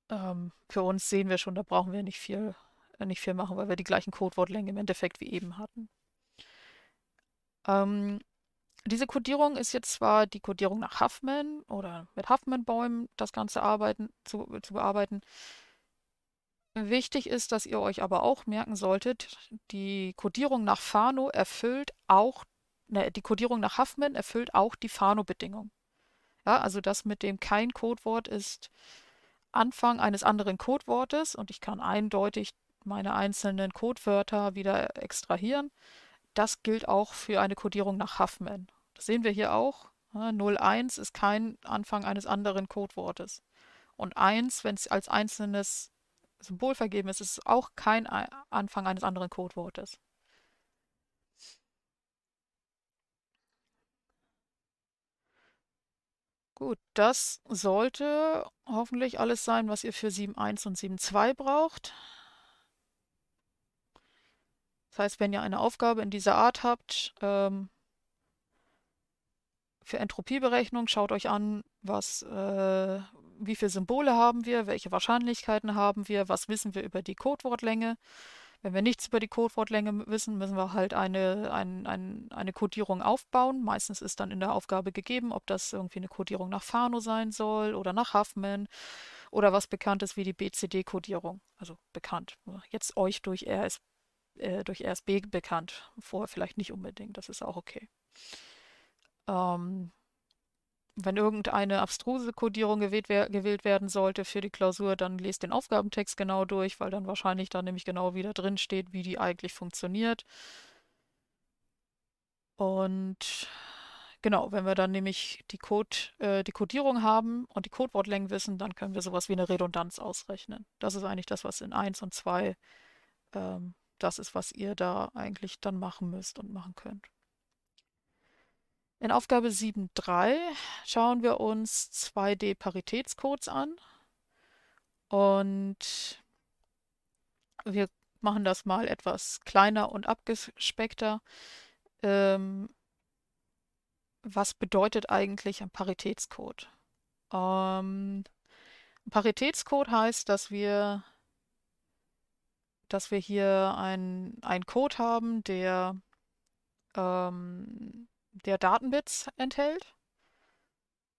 Ähm, für uns sehen wir schon, da brauchen wir nicht viel, nicht viel machen, weil wir die gleichen Codewortlänge im Endeffekt wie eben hatten. Ähm, diese Codierung ist jetzt zwar die Codierung nach Huffman oder mit Huffman-Bäumen das Ganze arbeiten, zu, zu bearbeiten. Wichtig ist, dass ihr euch aber auch merken solltet, die Codierung nach Fano erfüllt auch, ne, die Codierung nach Huffman erfüllt auch die Fano-Bedingung. Ja, also das mit dem kein Codewort ist Anfang eines anderen Codewortes und ich kann eindeutig meine einzelnen Codewörter wieder extrahieren. Das gilt auch für eine Codierung nach Huffman. Das sehen wir hier auch. 01 ne? ist kein Anfang eines anderen Codewortes. Und 1, wenn es als einzelnes Symbol vergeben ist, ist es auch kein Anfang eines anderen Codewortes. Gut, das sollte hoffentlich alles sein, was ihr für 7.1 und 7.2 braucht. Das heißt, wenn ihr eine Aufgabe in dieser Art habt, ähm, für Entropieberechnung schaut euch an, was, äh, wie viele Symbole haben wir, welche Wahrscheinlichkeiten haben wir, was wissen wir über die Codewortlänge. Wenn wir nichts über die Codewortlänge wissen, müssen wir halt eine, ein, ein, eine Codierung aufbauen. Meistens ist dann in der Aufgabe gegeben, ob das irgendwie eine Codierung nach Fano sein soll oder nach Huffman oder was bekannt ist wie die BCD-Codierung. Also bekannt. Jetzt euch durch R äh, durch RSB bekannt. Vorher vielleicht nicht unbedingt, das ist auch okay. Ähm, wenn irgendeine abstruse Codierung gewählt, gewählt, werden sollte für die Klausur, dann lest den Aufgabentext genau durch, weil dann wahrscheinlich da nämlich genau wieder drin steht, wie die eigentlich funktioniert. Und genau, wenn wir dann nämlich die, Code, äh, die Codierung haben und die Codewortlängen wissen, dann können wir sowas wie eine Redundanz ausrechnen. Das ist eigentlich das, was in 1 und 2 ähm, das ist, was ihr da eigentlich dann machen müsst und machen könnt. In Aufgabe 7.3 schauen wir uns 2D-Paritätscodes an und wir machen das mal etwas kleiner und abgespeckter. Ähm, was bedeutet eigentlich ein Paritätscode? Ähm, ein Paritätscode heißt, dass wir dass wir hier einen Code haben, der, ähm, der Datenbits enthält.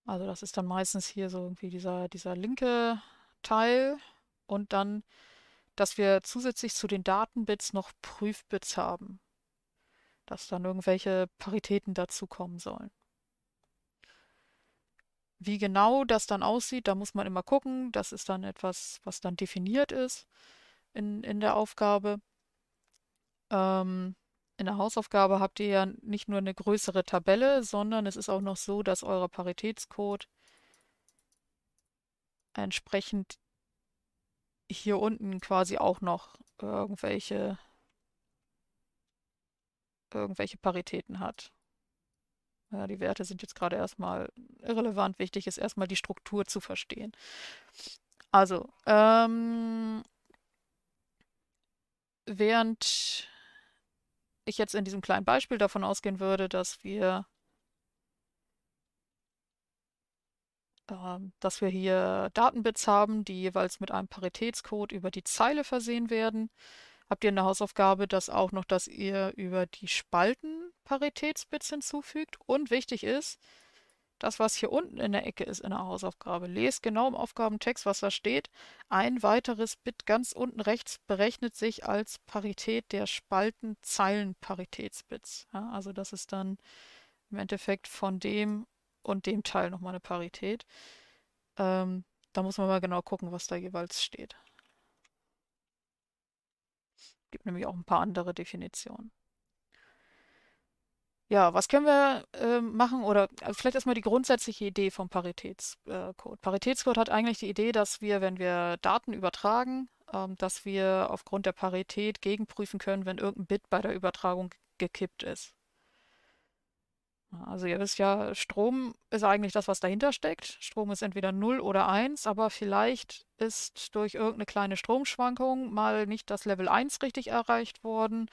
Also das ist dann meistens hier so irgendwie dieser, dieser linke Teil und dann, dass wir zusätzlich zu den Datenbits noch Prüfbits haben, dass dann irgendwelche Paritäten dazukommen sollen. Wie genau das dann aussieht, da muss man immer gucken. Das ist dann etwas, was dann definiert ist in, in der Aufgabe. Ähm, in der Hausaufgabe habt ihr ja nicht nur eine größere Tabelle, sondern es ist auch noch so, dass euer Paritätscode entsprechend hier unten quasi auch noch irgendwelche irgendwelche Paritäten hat. Ja, die Werte sind jetzt gerade erstmal irrelevant. Wichtig ist erstmal die Struktur zu verstehen. Also, ähm, während ich jetzt in diesem kleinen Beispiel davon ausgehen würde, dass wir ähm, dass wir hier Datenbits haben, die jeweils mit einem Paritätscode über die Zeile versehen werden. Habt ihr in der Hausaufgabe das auch noch, dass ihr über die Spalten Paritätsbits hinzufügt? Und wichtig ist, das, was hier unten in der Ecke ist in der Hausaufgabe. Lest genau im Aufgabentext, was da steht. Ein weiteres Bit ganz unten rechts berechnet sich als Parität der spalten zeilen Ja, also das ist dann im Endeffekt von dem und dem Teil nochmal eine Parität. Ähm, da muss man mal genau gucken, was da jeweils steht. Es Gibt nämlich auch ein paar andere Definitionen. Ja, was können wir äh, machen? Oder äh, vielleicht erstmal die grundsätzliche Idee vom Paritätscode. Äh, Paritätscode hat eigentlich die Idee, dass wir, wenn wir Daten übertragen, ähm, dass wir aufgrund der Parität gegenprüfen können, wenn irgendein Bit bei der Übertragung gekippt ist. Also ihr wisst ja, Strom ist eigentlich das, was dahinter steckt. Strom ist entweder 0 oder 1, aber vielleicht ist durch irgendeine kleine Stromschwankung mal nicht das Level 1 richtig erreicht worden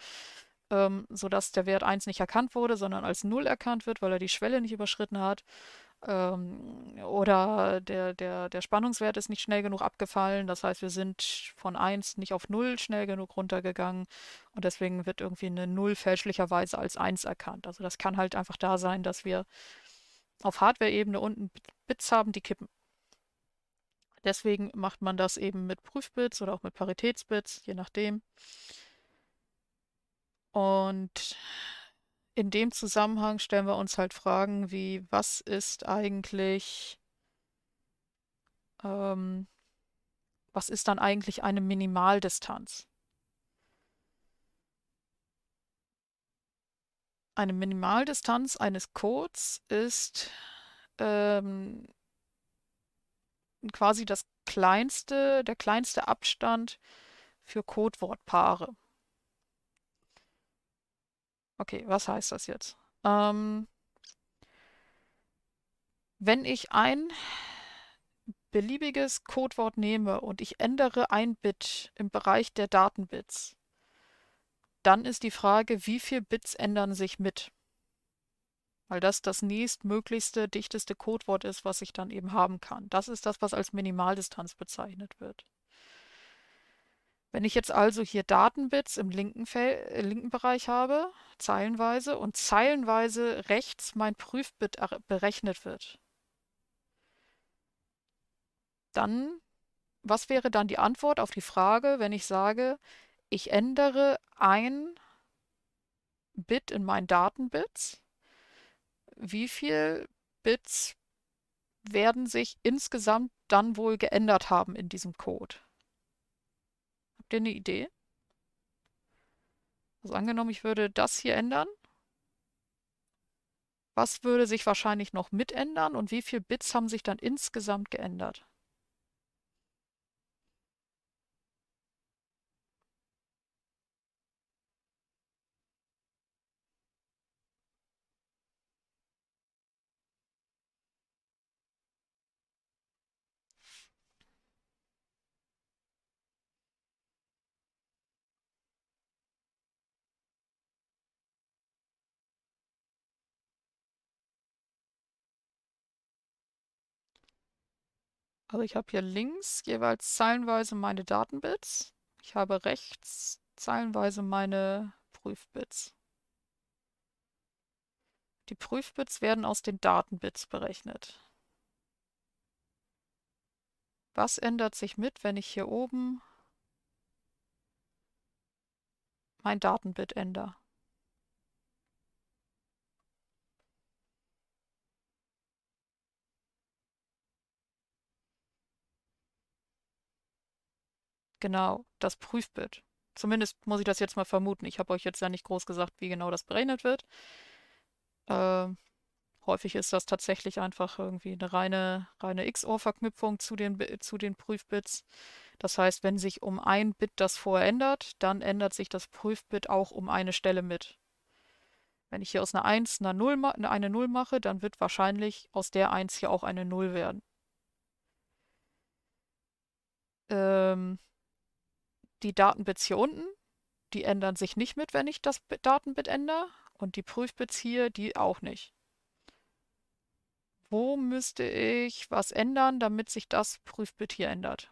ähm, sodass der Wert 1 nicht erkannt wurde, sondern als 0 erkannt wird, weil er die Schwelle nicht überschritten hat. Ähm, oder der, der, der Spannungswert ist nicht schnell genug abgefallen. Das heißt, wir sind von 1 nicht auf 0 schnell genug runtergegangen. Und deswegen wird irgendwie eine 0 fälschlicherweise als 1 erkannt. Also das kann halt einfach da sein, dass wir auf Hardware-Ebene unten Bits haben, die kippen. Deswegen macht man das eben mit Prüfbits oder auch mit Paritätsbits, je nachdem. Und in dem Zusammenhang stellen wir uns halt Fragen wie, was ist eigentlich, ähm, was ist dann eigentlich eine Minimaldistanz? Eine Minimaldistanz eines Codes ist ähm, quasi das kleinste, der kleinste Abstand für Codewortpaare. Okay, was heißt das jetzt? Ähm, wenn ich ein beliebiges Codewort nehme und ich ändere ein Bit im Bereich der Datenbits, dann ist die Frage, wie viele Bits ändern sich mit? Weil das das nächstmöglichste, dichteste Codewort ist, was ich dann eben haben kann. Das ist das, was als Minimaldistanz bezeichnet wird. Wenn ich jetzt also hier Datenbits im linken, Fel äh, linken Bereich habe, zeilenweise, und zeilenweise rechts mein Prüfbit berechnet wird, dann, was wäre dann die Antwort auf die Frage, wenn ich sage, ich ändere ein Bit in meinen Datenbits? Wie viele Bits werden sich insgesamt dann wohl geändert haben in diesem Code? Habt ihr eine Idee? Also angenommen, ich würde das hier ändern. Was würde sich wahrscheinlich noch mitändern und wie viele Bits haben sich dann insgesamt geändert? Also ich habe hier links jeweils zeilenweise meine Datenbits. Ich habe rechts zeilenweise meine Prüfbits. Die Prüfbits werden aus den Datenbits berechnet. Was ändert sich mit, wenn ich hier oben mein Datenbit ändere? Genau, das Prüfbit. Zumindest muss ich das jetzt mal vermuten. Ich habe euch jetzt ja nicht groß gesagt, wie genau das berechnet wird. Äh, häufig ist das tatsächlich einfach irgendwie eine reine, reine XOR-Verknüpfung zu den, zu den Prüfbits. Das heißt, wenn sich um ein Bit das vorher ändert, dann ändert sich das Prüfbit auch um eine Stelle mit. Wenn ich hier aus einer 1 eine 0, eine 0 mache, dann wird wahrscheinlich aus der 1 hier auch eine 0 werden. Ähm, die Datenbits hier unten, die ändern sich nicht mit, wenn ich das Datenbit ändere und die Prüfbits hier, die auch nicht. Wo müsste ich was ändern, damit sich das Prüfbit hier ändert?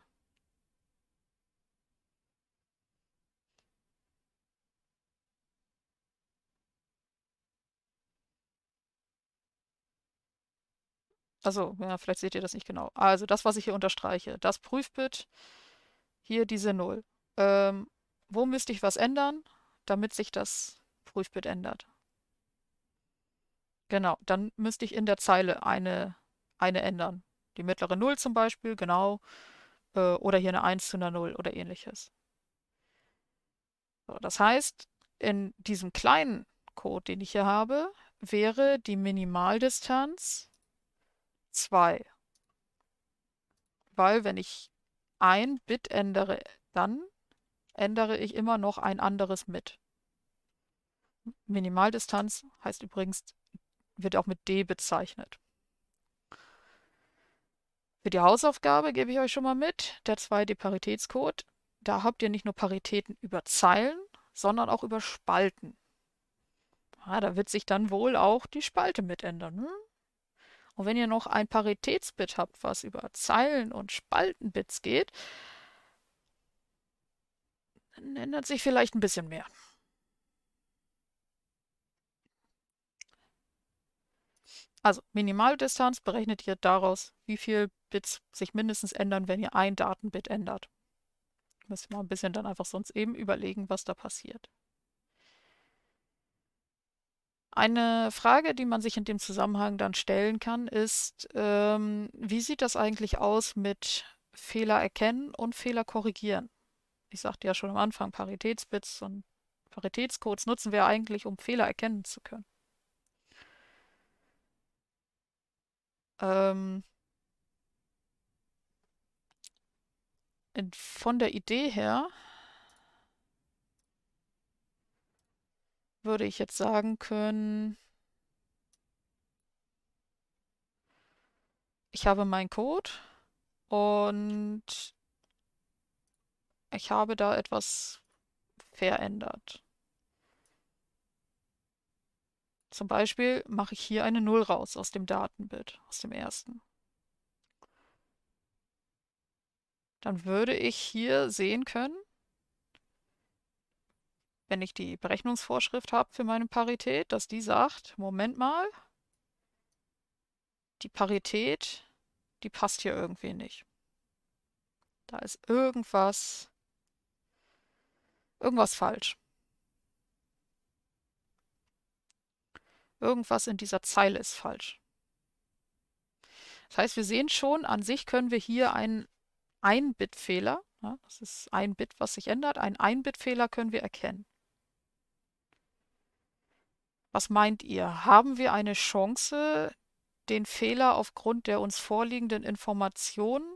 Also, ja, vielleicht seht ihr das nicht genau. Also das, was ich hier unterstreiche, das Prüfbit, hier diese 0. Ähm, wo müsste ich was ändern, damit sich das Prüfbild ändert? Genau, dann müsste ich in der Zeile eine, eine ändern. Die mittlere 0 zum Beispiel, genau. Äh, oder hier eine 1 zu einer 0 oder ähnliches. So, das heißt, in diesem kleinen Code, den ich hier habe, wäre die Minimaldistanz 2. Weil wenn ich ein Bit ändere, dann ändere ich immer noch ein anderes mit. Minimaldistanz heißt übrigens, wird auch mit D bezeichnet. Für die Hausaufgabe gebe ich euch schon mal mit, der 2D-Paritätscode. Da habt ihr nicht nur Paritäten über Zeilen, sondern auch über Spalten. Ah, da wird sich dann wohl auch die Spalte mit ändern. Hm? Und wenn ihr noch ein Paritätsbit habt, was über Zeilen und Spaltenbits geht, dann ändert sich vielleicht ein bisschen mehr. Also Minimaldistanz berechnet ihr daraus, wie viele Bits sich mindestens ändern, wenn ihr ein Datenbit ändert. Müsst ihr mal ein bisschen dann einfach sonst eben überlegen, was da passiert. Eine Frage, die man sich in dem Zusammenhang dann stellen kann, ist, ähm, wie sieht das eigentlich aus mit Fehler erkennen und Fehler korrigieren? ich sagte ja schon am Anfang, Paritätsbits und Paritätscodes nutzen wir eigentlich, um Fehler erkennen zu können. Ähm, von der Idee her würde ich jetzt sagen können, ich habe meinen Code und ich habe da etwas verändert. Zum Beispiel mache ich hier eine Null raus aus dem Datenbit, aus dem ersten. Dann würde ich hier sehen können, wenn ich die Berechnungsvorschrift habe für meine Parität, dass die sagt, Moment mal, die Parität, die passt hier irgendwie nicht. Da ist irgendwas Irgendwas falsch. Irgendwas in dieser Zeile ist falsch. Das heißt, wir sehen schon, an sich können wir hier einen Ein-Bit-Fehler, ja, das ist ein Bit, was sich ändert, einen Ein-Bit-Fehler können wir erkennen. Was meint ihr? Haben wir eine Chance, den Fehler aufgrund der uns vorliegenden Informationen,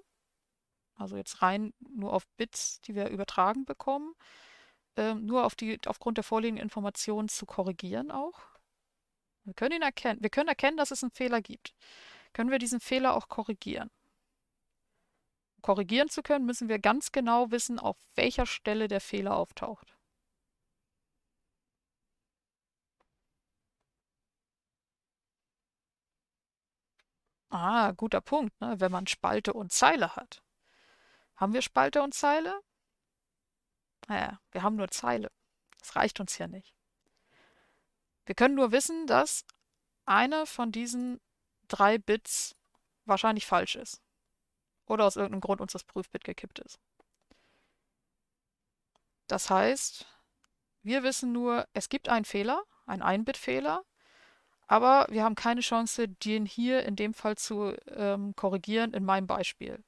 also jetzt rein nur auf Bits, die wir übertragen bekommen, ähm, nur auf die, aufgrund der vorliegenden Informationen zu korrigieren auch. Wir können ihn erkennen. Wir können erkennen, dass es einen Fehler gibt. Können wir diesen Fehler auch korrigieren? Um korrigieren zu können, müssen wir ganz genau wissen, auf welcher Stelle der Fehler auftaucht. Ah, guter Punkt, ne? wenn man Spalte und Zeile hat. Haben wir Spalte und Zeile? Naja, wir haben nur Zeile. Das reicht uns ja nicht. Wir können nur wissen, dass eine von diesen drei Bits wahrscheinlich falsch ist. Oder aus irgendeinem Grund uns das Prüfbit gekippt ist. Das heißt, wir wissen nur, es gibt einen Fehler, einen Ein-Bit-Fehler, aber wir haben keine Chance, den hier in dem Fall zu ähm, korrigieren in meinem Beispiel.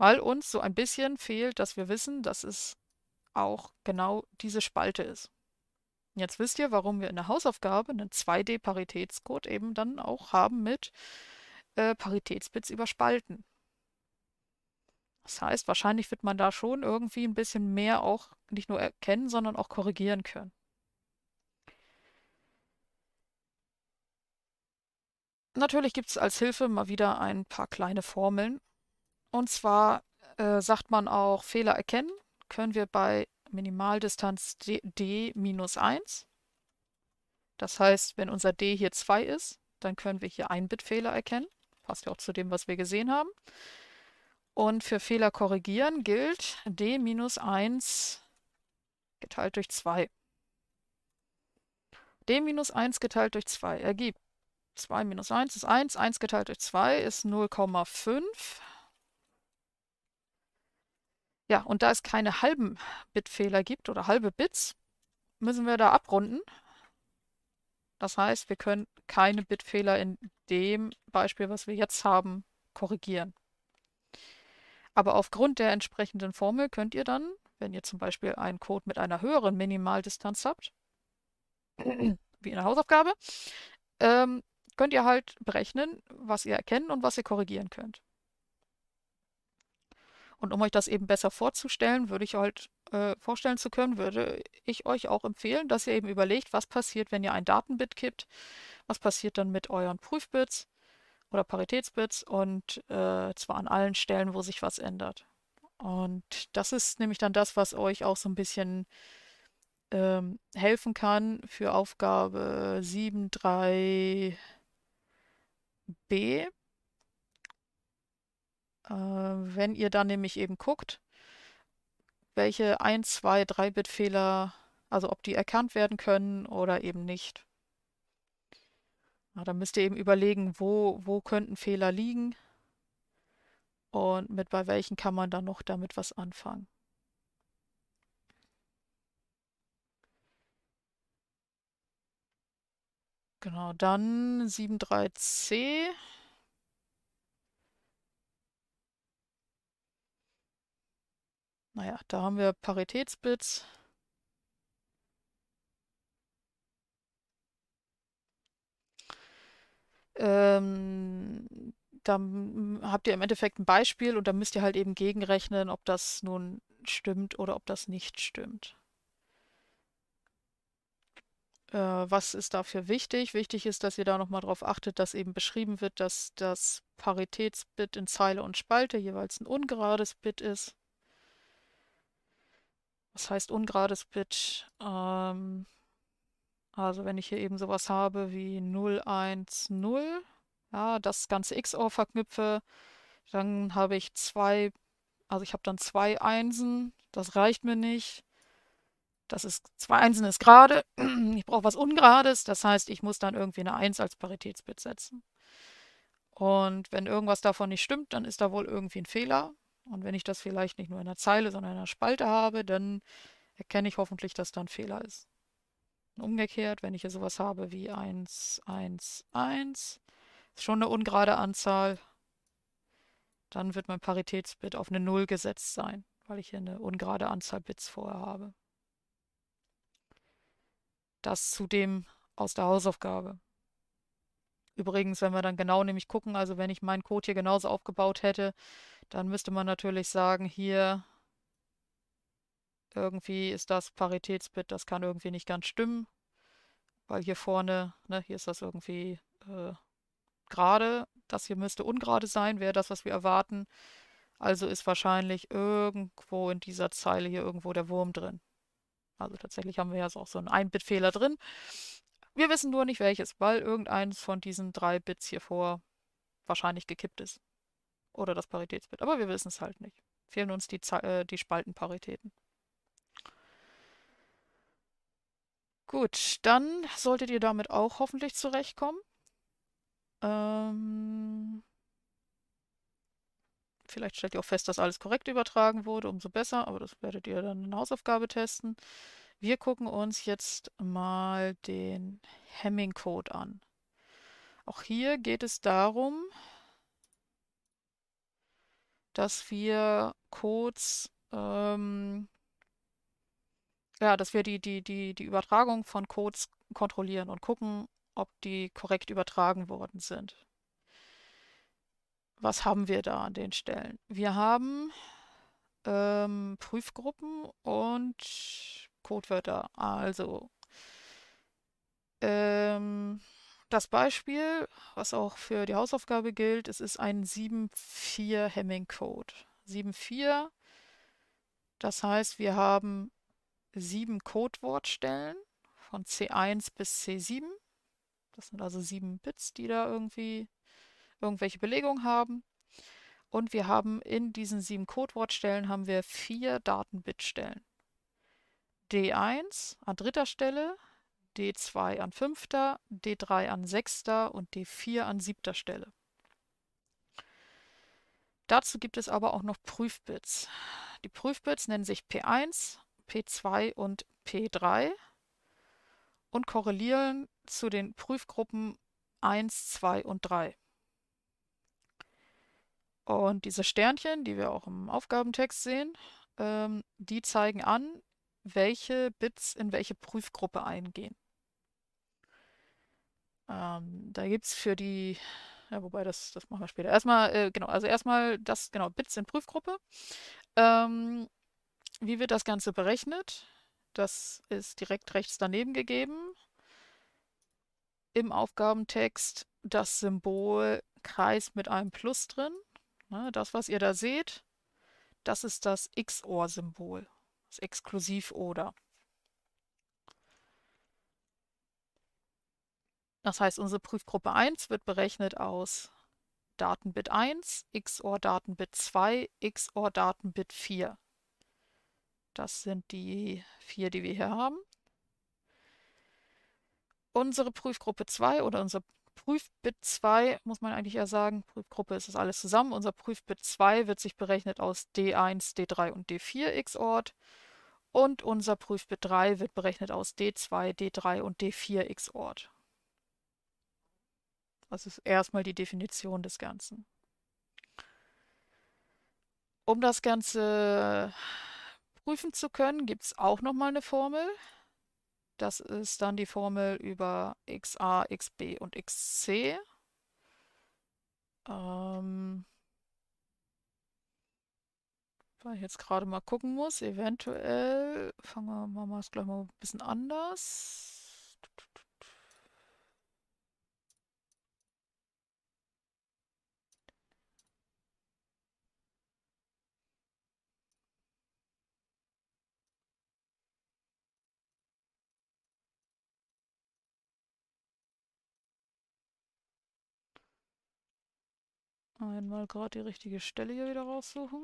Weil uns so ein bisschen fehlt, dass wir wissen, dass es auch genau diese Spalte ist. Jetzt wisst ihr, warum wir in der Hausaufgabe einen 2D-Paritätscode eben dann auch haben mit äh, Paritätsbits über Spalten. Das heißt, wahrscheinlich wird man da schon irgendwie ein bisschen mehr auch nicht nur erkennen, sondern auch korrigieren können. Natürlich gibt es als Hilfe mal wieder ein paar kleine Formeln. Und zwar äh, sagt man auch Fehler erkennen, können wir bei Minimaldistanz d, minus 1. Das heißt, wenn unser d hier 2 ist, dann können wir hier ein Bit-Fehler erkennen. Passt ja auch zu dem, was wir gesehen haben. Und für Fehler korrigieren gilt d minus 1 geteilt durch 2. d minus 1 geteilt durch 2 ergibt 2 minus 1 ist 1, 1 geteilt durch 2 ist 0,5. Ja, und da es keine halben Bitfehler gibt oder halbe Bits, müssen wir da abrunden. Das heißt, wir können keine Bitfehler in dem Beispiel, was wir jetzt haben, korrigieren. Aber aufgrund der entsprechenden Formel könnt ihr dann, wenn ihr zum Beispiel einen Code mit einer höheren Minimaldistanz habt, wie in der Hausaufgabe, ähm, könnt ihr halt berechnen, was ihr erkennen und was ihr korrigieren könnt. Und um euch das eben besser vorzustellen, würde ich halt äh, vorstellen zu können, würde ich euch auch empfehlen, dass ihr eben überlegt, was passiert, wenn ihr ein Datenbit kippt, was passiert dann mit euren Prüfbits oder Paritätsbits und äh, zwar an allen Stellen, wo sich was ändert. Und das ist nämlich dann das, was euch auch so ein bisschen ähm, helfen kann für Aufgabe 7.3b äh, wenn ihr dann nämlich eben guckt, welche 1, 2, 3-Bit-Fehler, also ob die erkannt werden können oder eben nicht. Na, dann müsst ihr eben überlegen, wo, wo könnten Fehler liegen und mit bei welchen kann man dann noch damit was anfangen. Genau, dann 73C. Naja, da haben wir Paritätsbits. Ähm, dann habt ihr im Endeffekt ein Beispiel und dann müsst ihr halt eben gegenrechnen, ob das nun stimmt oder ob das nicht stimmt. Äh, was ist dafür wichtig? Wichtig ist, dass ihr da nochmal darauf achtet, dass eben beschrieben wird, dass das Paritätsbit in Zeile und Spalte jeweils ein ungerades Bit ist. Was heißt ungerades Bit? Ähm, also wenn ich hier eben sowas habe wie 0, 1, 0, ja, das ganze XOR verknüpfe, dann habe ich zwei, also ich habe dann zwei Einsen, das reicht mir nicht. Das ist zwei Einsen ist gerade, ich brauche was Ungerades, das heißt, ich muss dann irgendwie eine 1 als Paritätsbit setzen. Und wenn irgendwas davon nicht stimmt, dann ist da wohl irgendwie ein Fehler. Und wenn ich das vielleicht nicht nur in einer Zeile, sondern in einer Spalte habe, dann erkenne ich hoffentlich, dass da ein Fehler ist. umgekehrt, wenn ich hier sowas habe wie 1, 1, 1, ist schon eine ungerade Anzahl, dann wird mein Paritätsbit auf eine 0 gesetzt sein, weil ich hier eine ungerade Anzahl Bits vorher habe. Das zudem aus der Hausaufgabe. Übrigens, wenn wir dann genau nämlich gucken, also wenn ich meinen Code hier genauso aufgebaut hätte, dann müsste man natürlich sagen, hier irgendwie ist das Paritätsbit, das kann irgendwie nicht ganz stimmen, weil hier vorne, ne, hier ist das irgendwie äh, gerade, das hier müsste ungerade sein, wäre das, was wir erwarten. Also ist wahrscheinlich irgendwo in dieser Zeile hier irgendwo der Wurm drin. Also tatsächlich haben wir ja auch so einen Ein-Bit-Fehler drin. Wir wissen nur nicht welches, weil irgendeines von diesen drei Bits hier vor wahrscheinlich gekippt ist. Oder das Paritätsbild. Aber wir wissen es halt nicht. Fehlen uns die, äh, die Spaltenparitäten. Gut, dann solltet ihr damit auch hoffentlich zurechtkommen. Ähm, vielleicht stellt ihr auch fest, dass alles korrekt übertragen wurde, umso besser, aber das werdet ihr dann in Hausaufgabe testen. Wir gucken uns jetzt mal den Hemming-Code an. Auch hier geht es darum, dass wir Codes, ähm, ja, dass wir die, die, die, die Übertragung von Codes kontrollieren und gucken, ob die korrekt übertragen worden sind. Was haben wir da an den Stellen? Wir haben ähm, Prüfgruppen und Codewörter. Also ähm, das Beispiel, was auch für die Hausaufgabe gilt, es ist ein 7-4 Hemming-Code. 7-4, das heißt, wir haben sieben Codewortstellen von C1 bis C7. Das sind also sieben Bits, die da irgendwie irgendwelche Belegungen haben. Und wir haben in diesen sieben Codewortstellen haben wir vier Datenbitstellen. D1 an dritter Stelle D2 an fünfter, D3 an sechster und D4 an siebter Stelle. Dazu gibt es aber auch noch Prüfbits. Die Prüfbits nennen sich P1, P2 und P3 und korrelieren zu den Prüfgruppen 1, 2 und 3. Und diese Sternchen, die wir auch im Aufgabentext sehen, ähm, die zeigen an, welche Bits in welche Prüfgruppe eingehen. Ähm, da gibt es für die, ja, wobei das, das machen wir später. Erstmal, äh, genau, also erstmal das, genau, Bits in Prüfgruppe. Ähm, wie wird das Ganze berechnet? Das ist direkt rechts daneben gegeben. Im Aufgabentext das Symbol Kreis mit einem Plus drin. Ne, das, was ihr da seht, das ist das XOR-Symbol. Das Exklusiv oder. Das heißt, unsere Prüfgruppe 1 wird berechnet aus Datenbit 1 XOR Datenbit 2 XOR Datenbit 4. Das sind die vier, die wir hier haben. Unsere Prüfgruppe 2 oder unsere Prüfbit 2, muss man eigentlich eher sagen, Prüfgruppe ist das alles zusammen. Unser Prüfbit 2 wird sich berechnet aus D1, D3 und D4 XORT. Und unser Prüfbit 3 wird berechnet aus D2, D3 und D4 XORT. Das ist erstmal die Definition des Ganzen. Um das Ganze prüfen zu können, gibt es auch nochmal eine Formel. Das ist dann die Formel über xa, xb und xc. Ähm, weil ich jetzt gerade mal gucken muss, eventuell fangen wir, machen wir es gleich mal ein bisschen anders. Einmal gerade die richtige Stelle hier wieder raussuchen.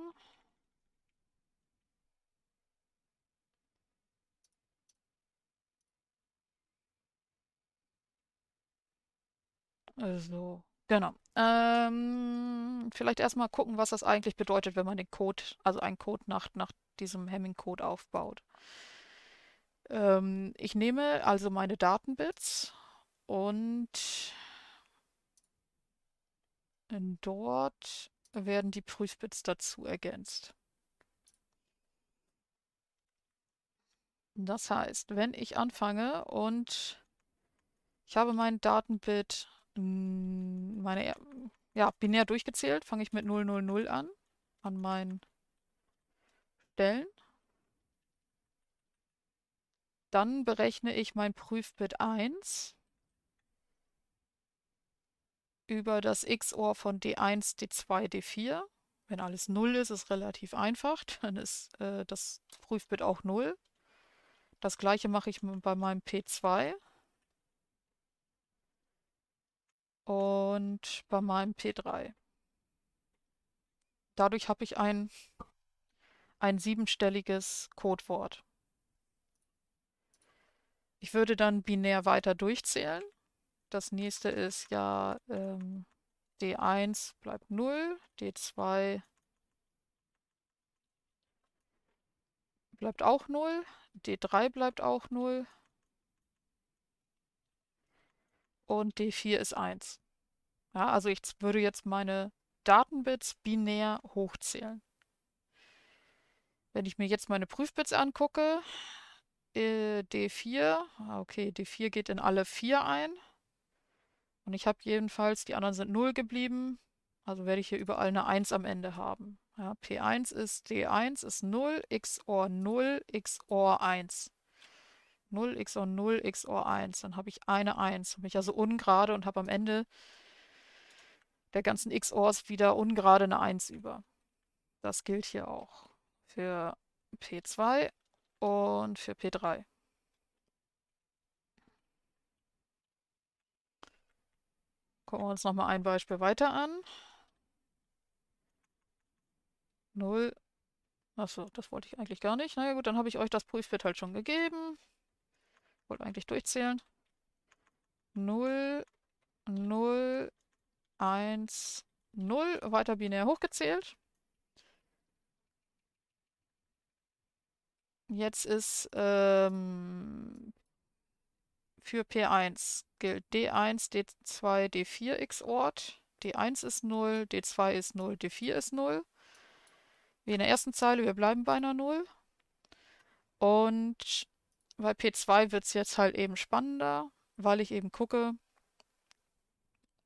Also, genau. Ähm, vielleicht erstmal gucken, was das eigentlich bedeutet, wenn man den Code, also einen Code nach, nach diesem Hemming-Code aufbaut. Ähm, ich nehme also meine Datenbits und äh, dort werden die Prüfbits dazu ergänzt. Das heißt, wenn ich anfange und ich habe mein Datenbit, hm, meine, ja, binär durchgezählt, fange ich mit 000 an, an meinen Stellen. Dann berechne ich mein Prüfbit 1 über das XOR von D1, D2, D4. Wenn alles 0 ist, ist relativ einfach, dann ist äh, das Prüfbit auch 0. Das gleiche mache ich bei meinem P2. Und bei meinem P3. Dadurch habe ich ein, ein siebenstelliges Codewort. Ich würde dann binär weiter durchzählen das nächste ist ja ähm, D1 bleibt 0, D2 bleibt auch 0, D3 bleibt auch 0 und D4 ist 1. Ja, also ich würde jetzt meine Datenbits binär hochzählen. Wenn ich mir jetzt meine Prüfbits angucke, äh, D4, ah, okay, D4 geht in alle 4 ein. Und ich habe jedenfalls, die anderen sind 0 geblieben, also werde ich hier überall eine 1 am Ende haben. Ja, P1 ist D1 ist 0, XOR 0, XOR 1. 0, XOR 0, XOR 1. Dann habe ich eine 1. Habe ich also ungerade und habe am Ende der ganzen XORs wieder ungerade eine 1 über. Das gilt hier auch für P2 und für P3. Gucken wir uns noch mal ein Beispiel weiter an. 0. Achso, das wollte ich eigentlich gar nicht. Naja gut, dann habe ich euch das Prüfbit halt schon gegeben. Wollte eigentlich durchzählen. 0, 0, 1, 0. Weiter binär hochgezählt. Jetzt ist ähm, für P1 gilt D1, D2, D4 XORT. D1 ist 0, D2 ist 0, D4 ist 0. Wie in der ersten Zeile, wir bleiben bei einer 0. Und bei P2 wird es jetzt halt eben spannender, weil ich eben gucke,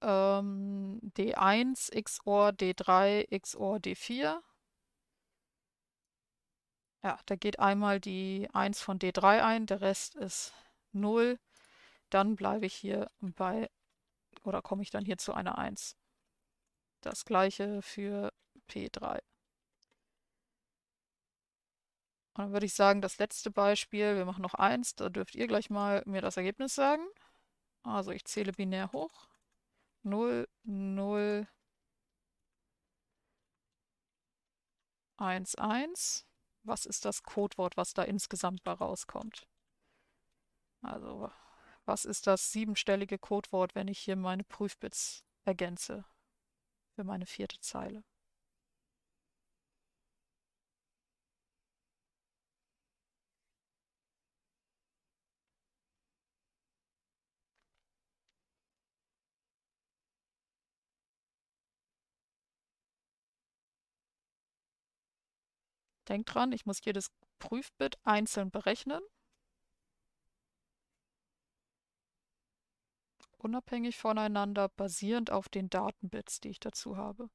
ähm, D1 XOR D3 XOR D4. Ja, da geht einmal die 1 von D3 ein, der Rest ist 0 dann bleibe ich hier bei, oder komme ich dann hier zu einer 1. Das gleiche für P3. Und dann würde ich sagen, das letzte Beispiel, wir machen noch eins, da dürft ihr gleich mal mir das Ergebnis sagen. Also ich zähle binär hoch. 0, 0, 1, 1. Was ist das Codewort, was da insgesamt bei rauskommt? Also was ist das siebenstellige Codewort, wenn ich hier meine Prüfbits ergänze für meine vierte Zeile. Denkt dran, ich muss jedes Prüfbit einzeln berechnen. unabhängig voneinander basierend auf den Datenbits, die ich dazu habe.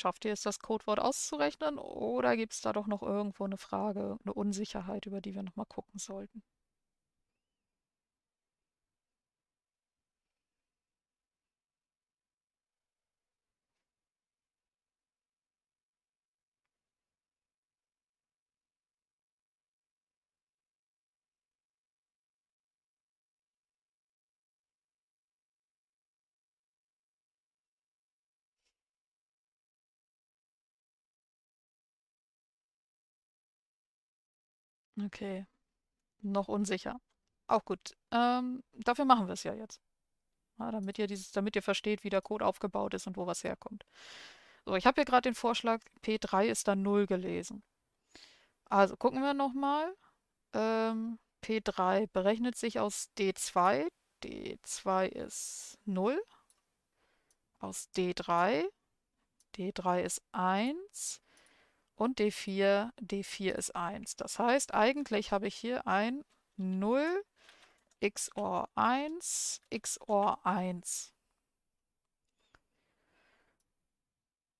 Schafft ihr es, das Codewort auszurechnen oder gibt es da doch noch irgendwo eine Frage, eine Unsicherheit, über die wir nochmal gucken sollten? Okay. Noch unsicher. Auch gut. Ähm, dafür machen wir es ja jetzt. Ja, damit ihr dieses, damit ihr versteht, wie der Code aufgebaut ist und wo was herkommt. So, ich habe hier gerade den Vorschlag, P3 ist dann 0 gelesen. Also gucken wir nochmal. Ähm, P3 berechnet sich aus D2. D2 ist 0. Aus D3. D3 ist 1 und D4, D4 ist 1. Das heißt, eigentlich habe ich hier ein 0 XOR 1 XOR 1.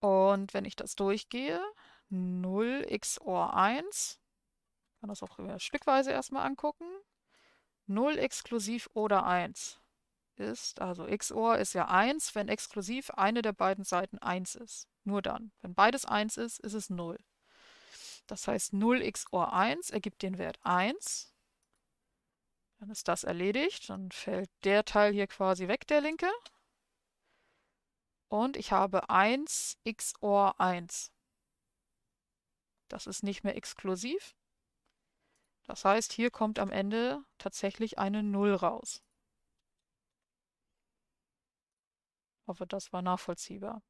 Und wenn ich das durchgehe, 0 XOR 1, kann das auch stückweise erstmal angucken, 0 exklusiv oder 1 ist, also XOR ist ja 1, wenn exklusiv eine der beiden Seiten 1 ist. Nur dann. Wenn beides 1 ist, ist es 0. Das heißt 0 XOR 1 ergibt den Wert 1. Dann ist das erledigt. Dann fällt der Teil hier quasi weg, der linke. Und ich habe 1 XOR 1. Das ist nicht mehr exklusiv. Das heißt, hier kommt am Ende tatsächlich eine 0 raus. Ich hoffe, das war nachvollziehbar.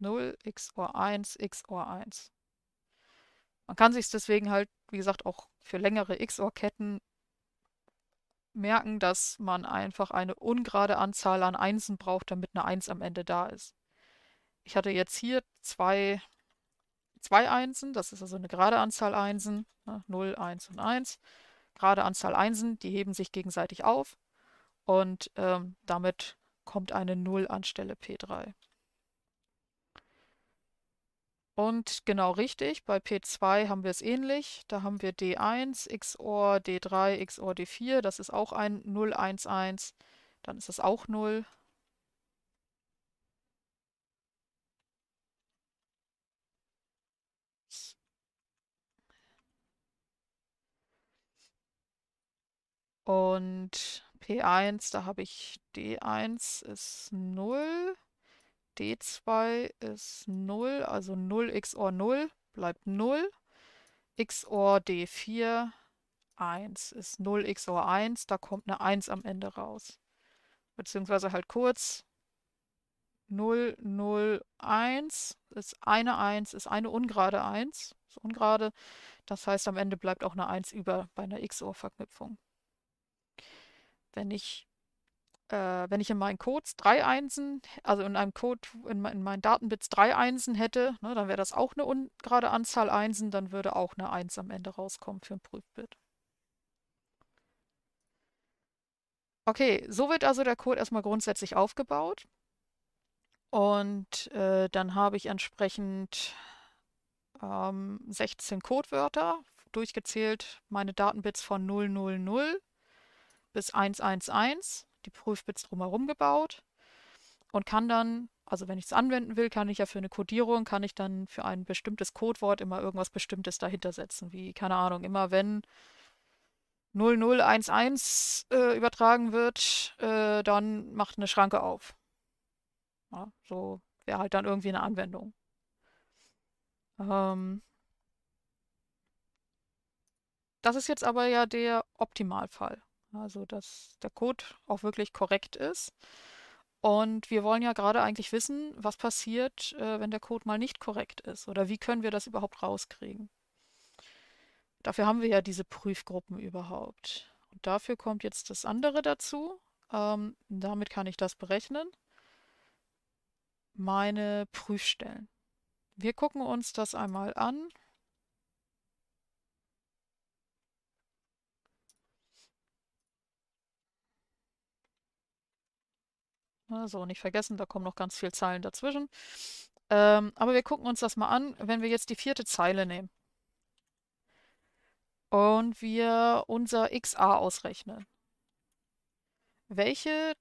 0 XOR 1 XOR 1. Man kann sich deswegen halt, wie gesagt, auch für längere XOR-Ketten merken, dass man einfach eine ungerade Anzahl an Einsen braucht, damit eine Eins am Ende da ist. Ich hatte jetzt hier zwei, zwei Einsen, das ist also eine gerade Anzahl Einsen, 0, ne, 1 und 1. Gerade Anzahl Einsen, die heben sich gegenseitig auf und ähm, damit kommt eine 0 anstelle P3. Und genau richtig, bei P2 haben wir es ähnlich. Da haben wir D1 XOR D3 XOR D4. Das ist auch ein 0, 1, 1. Dann ist das auch 0. Und P1, da habe ich D1 ist 0 d2 ist 0, also 0 xor 0 bleibt 0. xor d4 1 ist 0 xor 1, da kommt eine 1 am Ende raus. Beziehungsweise halt kurz 0, 0, 1 ist eine 1, ist eine ungerade 1, ist ungerade. Das heißt, am Ende bleibt auch eine 1 über bei einer XOR-Verknüpfung. Wenn ich äh, wenn ich in meinen Codes drei Einsen, also in einem Code, in, in meinen Datenbits drei Einsen hätte, ne, dann wäre das auch eine ungerade Anzahl Einsen, dann würde auch eine Eins am Ende rauskommen für ein Prüfbit. Okay, so wird also der Code erstmal grundsätzlich aufgebaut. Und äh, dann habe ich entsprechend ähm, 16 Codewörter durchgezählt, meine Datenbits von 000 bis 111 die Prüfbits drumherum gebaut und kann dann, also wenn ich es anwenden will, kann ich ja für eine Codierung, kann ich dann für ein bestimmtes Codewort immer irgendwas Bestimmtes dahinter setzen, wie, keine Ahnung, immer wenn 0011 äh, übertragen wird, äh, dann macht eine Schranke auf. Ja, so wäre halt dann irgendwie eine Anwendung. Ähm, das ist jetzt aber ja der Optimalfall. Also, dass der Code auch wirklich korrekt ist. Und wir wollen ja gerade eigentlich wissen, was passiert, äh, wenn der Code mal nicht korrekt ist oder wie können wir das überhaupt rauskriegen. Dafür haben wir ja diese Prüfgruppen überhaupt. Und dafür kommt jetzt das andere dazu. Ähm, damit kann ich das berechnen. Meine Prüfstellen. Wir gucken uns das einmal an. Also nicht vergessen, da kommen noch ganz viele Zeilen dazwischen. Ähm, aber wir gucken uns das mal an, wenn wir jetzt die vierte Zeile nehmen. Und wir unser XA ausrechnen. Welche,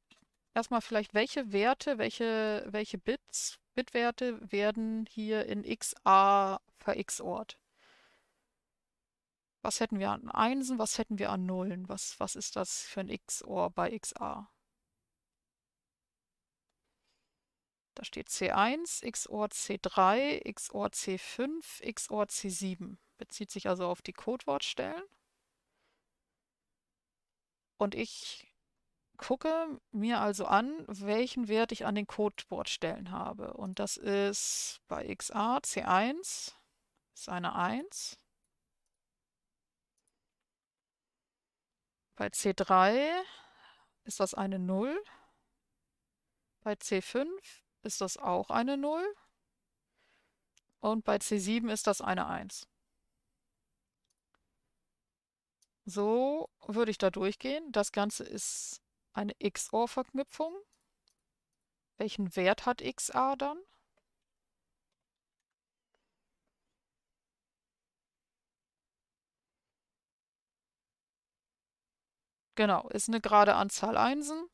erstmal vielleicht, welche Werte, welche, welche Bits, Bitwerte werden hier in XA verxort? Was hätten wir an Einsen, was hätten wir an Nullen? Was, was ist das für ein XOR bei XA? Da steht C1, XOR C3, XOR C5, XOR C7. Bezieht sich also auf die Codewortstellen. Und ich gucke mir also an, welchen Wert ich an den Codewortstellen habe. Und das ist bei XA C1 ist eine 1. Bei C3 ist das eine 0. Bei C5 ist das auch eine 0. Und bei C7 ist das eine 1. So würde ich da durchgehen. Das Ganze ist eine XOR-Verknüpfung. Welchen Wert hat XA dann? Genau, ist eine gerade Anzahl Einsen,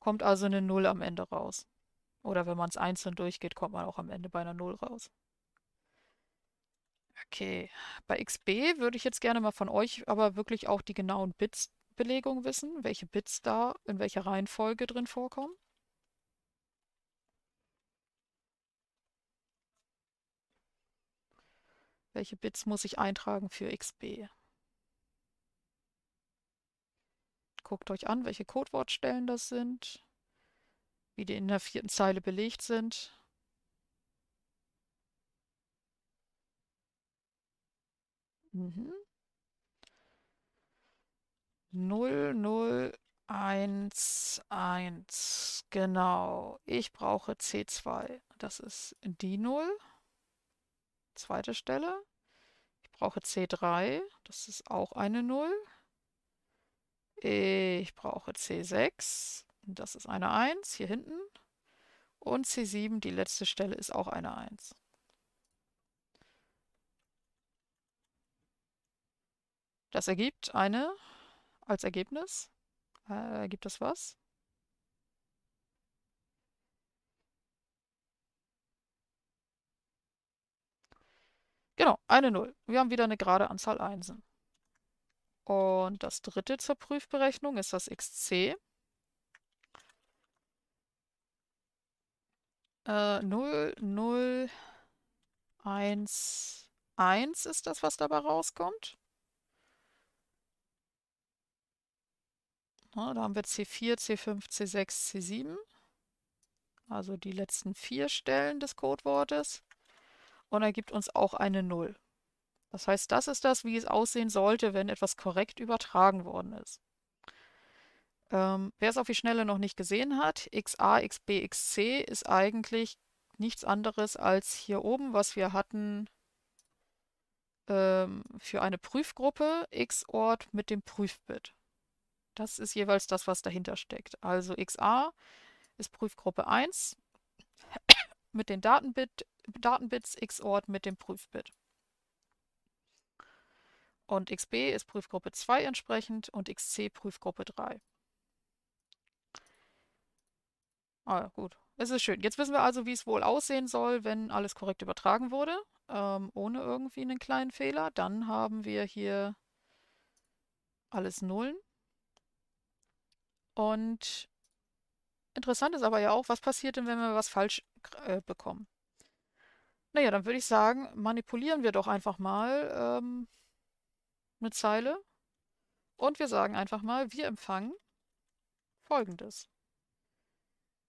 kommt also eine 0 am Ende raus. Oder wenn man es einzeln durchgeht, kommt man auch am Ende bei einer 0 raus. Okay, bei XB würde ich jetzt gerne mal von euch aber wirklich auch die genauen Bits-Belegungen wissen, welche Bits da in welcher Reihenfolge drin vorkommen. Welche Bits muss ich eintragen für XB? Guckt euch an, welche Codewortstellen das sind wie die in der vierten Zeile belegt sind. Mhm. 0011. Genau. Ich brauche C2. Das ist die 0. Zweite Stelle. Ich brauche C3. Das ist auch eine 0. Ich brauche C6. Das ist eine 1 hier hinten. Und C7, die letzte Stelle, ist auch eine 1. Das ergibt eine als Ergebnis. Äh, ergibt das was? Genau, eine 0. Wir haben wieder eine gerade Anzahl Einsen. Und das dritte zur Prüfberechnung ist das XC. Äh, 0, 0, 1, 1 ist das, was dabei rauskommt. Na, da haben wir C4, C5, C6, C7. Also die letzten vier Stellen des Codewortes. Und er gibt uns auch eine 0. Das heißt, das ist das, wie es aussehen sollte, wenn etwas korrekt übertragen worden ist. Ähm, Wer es auf die Schnelle noch nicht gesehen hat, XA, XB, XC ist eigentlich nichts anderes als hier oben, was wir hatten ähm, für eine Prüfgruppe, X-Ort mit dem Prüfbit. Das ist jeweils das, was dahinter steckt. Also XA ist Prüfgruppe 1 mit den Datenbit, Datenbits, XORT mit dem Prüfbit. Und XB ist Prüfgruppe 2 entsprechend und XC Prüfgruppe 3. Ah gut. Es ist schön. Jetzt wissen wir also, wie es wohl aussehen soll, wenn alles korrekt übertragen wurde, ähm, ohne irgendwie einen kleinen Fehler. Dann haben wir hier alles Nullen. Und interessant ist aber ja auch, was passiert denn, wenn wir was falsch äh, bekommen? Naja, dann würde ich sagen, manipulieren wir doch einfach mal ähm, eine Zeile. Und wir sagen einfach mal, wir empfangen folgendes.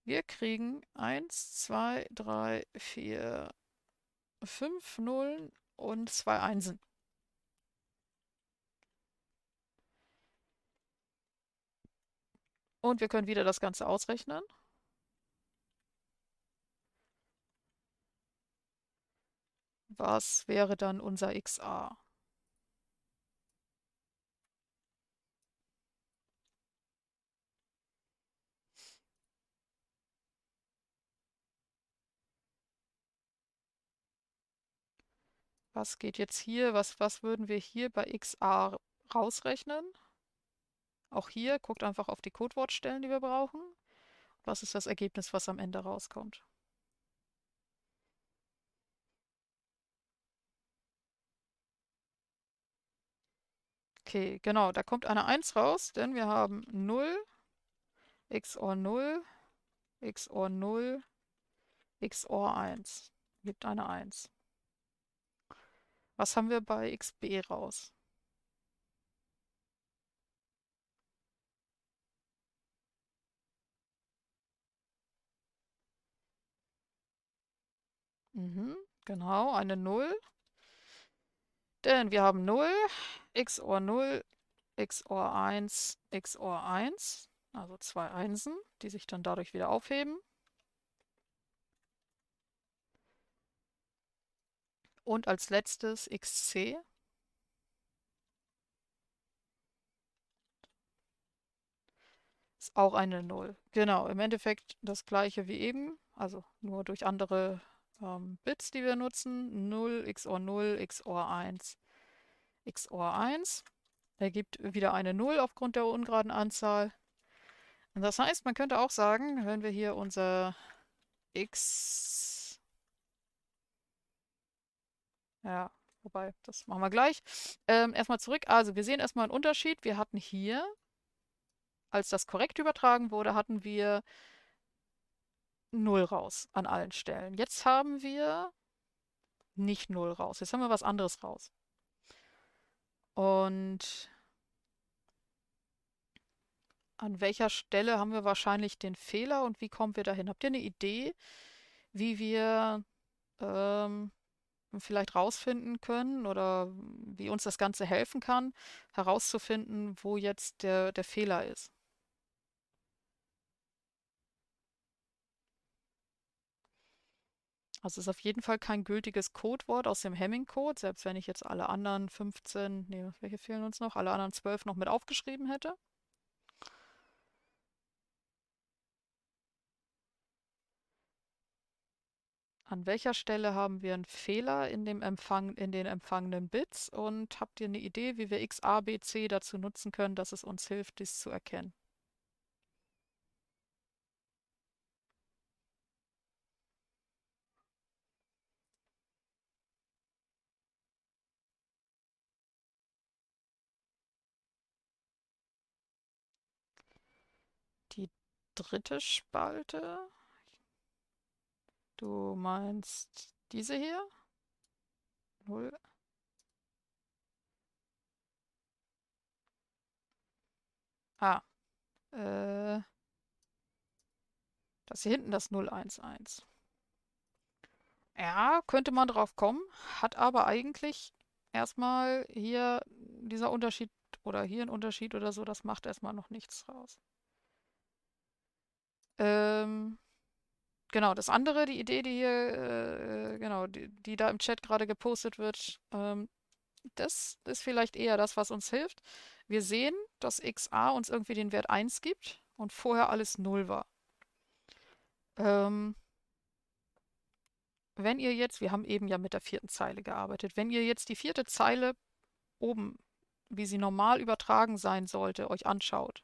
Wir kriegen 1, 2, 3, 4, 5 Nullen und 2 Einsen. Und wir können wieder das Ganze ausrechnen. Was wäre dann unser XA? Was geht jetzt hier? Was, was würden wir hier bei XA rausrechnen? Auch hier, guckt einfach auf die Codewortstellen, die wir brauchen. Was ist das Ergebnis, was am Ende rauskommt? Okay, genau, da kommt eine 1 raus, denn wir haben 0, XOR 0, XOR 0, XOR 1. Gibt eine 1. Was haben wir bei XB raus? Mhm, genau, eine 0. Denn wir haben 0, XOR 0, XOR 1, XOR 1, also zwei Einsen, die sich dann dadurch wieder aufheben. Und als letztes XC. Ist auch eine 0. Genau, im Endeffekt das gleiche wie eben, also nur durch andere ähm, Bits, die wir nutzen. 0 XOR 0 XOR 1 XOR 1 ergibt wieder eine 0 aufgrund der ungeraden Anzahl. Und das heißt, man könnte auch sagen, wenn wir hier unser XC Ja, wobei, das machen wir gleich. Ähm, erstmal zurück. Also, wir sehen erstmal einen Unterschied. Wir hatten hier, als das korrekt übertragen wurde, hatten wir 0 raus an allen Stellen. Jetzt haben wir nicht 0 raus. Jetzt haben wir was anderes raus. Und an welcher Stelle haben wir wahrscheinlich den Fehler und wie kommen wir dahin? Habt ihr eine Idee, wie wir ähm, vielleicht rausfinden können oder wie uns das Ganze helfen kann, herauszufinden, wo jetzt der, der Fehler ist. Also es ist auf jeden Fall kein gültiges Codewort aus dem Hemming-Code, selbst wenn ich jetzt alle anderen 15, nee, welche fehlen uns noch, alle anderen 12 noch mit aufgeschrieben hätte. an welcher Stelle haben wir einen Fehler in, dem Empfang, in den empfangenen Bits und habt ihr eine Idee, wie wir XABC dazu nutzen können, dass es uns hilft, dies zu erkennen? Die dritte Spalte Du meinst diese hier? Null. Ah. Äh, das hier hinten, das 011. Ja, könnte man drauf kommen, hat aber eigentlich erstmal hier dieser Unterschied oder hier ein Unterschied oder so, das macht erstmal noch nichts raus. Ähm, genau, das andere, die Idee, die hier, äh, äh, genau, die, die, da im Chat gerade gepostet wird, ähm, das ist vielleicht eher das, was uns hilft. Wir sehen, dass XA uns irgendwie den Wert 1 gibt und vorher alles 0 war. Ähm, wenn ihr jetzt, wir haben eben ja mit der vierten Zeile gearbeitet, wenn ihr jetzt die vierte Zeile oben, wie sie normal übertragen sein sollte, euch anschaut,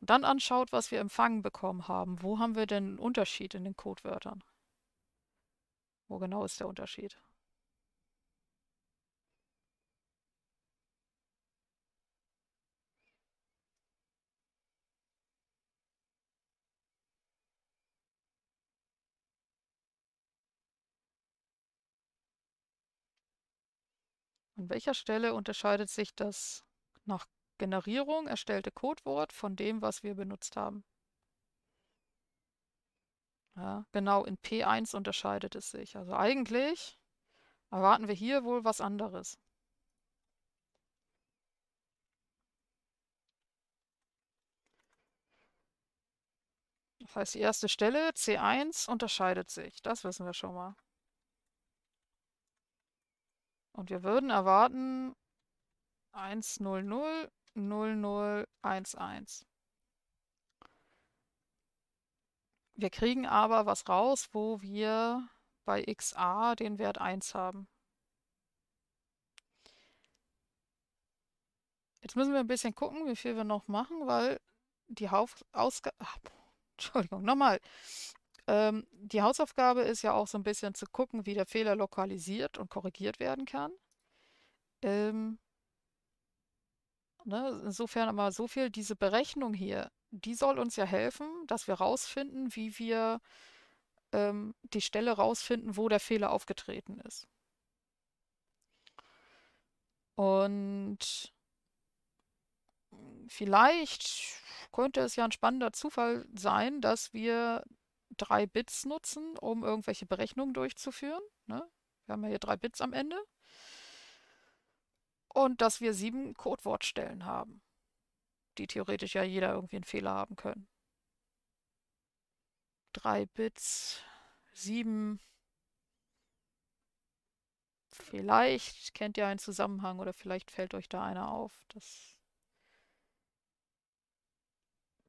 und dann anschaut, was wir empfangen bekommen haben, wo haben wir denn einen Unterschied in den Codewörtern? Wo genau ist der Unterschied? An welcher Stelle unterscheidet sich das nach Generierung erstellte Codewort von dem, was wir benutzt haben. Ja, genau, in P1 unterscheidet es sich. Also eigentlich erwarten wir hier wohl was anderes. Das heißt, die erste Stelle, C1, unterscheidet sich. Das wissen wir schon mal. Und wir würden erwarten 100 0011. Wir kriegen aber was raus, wo wir bei xa den Wert 1 haben. Jetzt müssen wir ein bisschen gucken, wie viel wir noch machen, weil die Hausausgabe... Entschuldigung, nochmal. Ähm, die Hausaufgabe ist ja auch so ein bisschen zu gucken, wie der Fehler lokalisiert und korrigiert werden kann. Ähm, Ne? Insofern aber so viel, diese Berechnung hier, die soll uns ja helfen, dass wir rausfinden, wie wir ähm, die Stelle rausfinden, wo der Fehler aufgetreten ist. Und vielleicht könnte es ja ein spannender Zufall sein, dass wir drei Bits nutzen, um irgendwelche Berechnungen durchzuführen. Ne? Wir haben ja hier drei Bits am Ende und dass wir sieben Codewortstellen haben, die theoretisch ja jeder irgendwie einen Fehler haben können. Drei Bits, sieben. Vielleicht kennt ihr einen Zusammenhang oder vielleicht fällt euch da einer auf. Das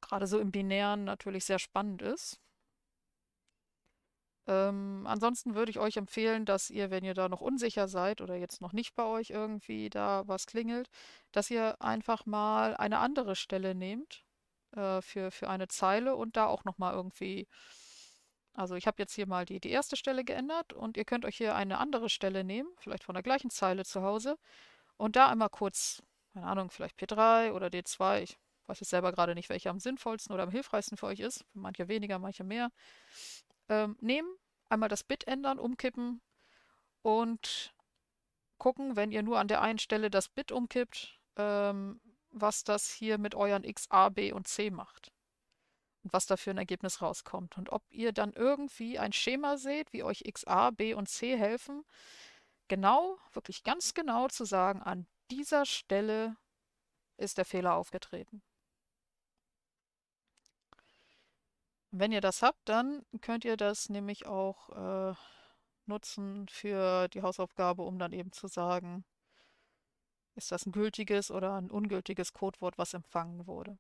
gerade so im Binären natürlich sehr spannend ist. Ähm, ansonsten würde ich euch empfehlen, dass ihr, wenn ihr da noch unsicher seid oder jetzt noch nicht bei euch irgendwie da was klingelt, dass ihr einfach mal eine andere Stelle nehmt äh, für, für eine Zeile und da auch nochmal irgendwie, also ich habe jetzt hier mal die, die erste Stelle geändert und ihr könnt euch hier eine andere Stelle nehmen, vielleicht von der gleichen Zeile zu Hause und da einmal kurz, keine Ahnung, vielleicht P3 oder D2, ich weiß jetzt selber gerade nicht, welche am sinnvollsten oder am hilfreichsten für euch ist, manche weniger, manche mehr, ähm, nehmen, einmal das Bit ändern, umkippen und gucken, wenn ihr nur an der einen Stelle das Bit umkippt, ähm, was das hier mit euren X, A, B und C macht. Und was da für ein Ergebnis rauskommt. Und ob ihr dann irgendwie ein Schema seht, wie euch X, A, B und C helfen, genau, wirklich ganz genau zu sagen, an dieser Stelle ist der Fehler aufgetreten. Wenn ihr das habt, dann könnt ihr das nämlich auch äh, nutzen für die Hausaufgabe, um dann eben zu sagen, ist das ein gültiges oder ein ungültiges Codewort, was empfangen wurde.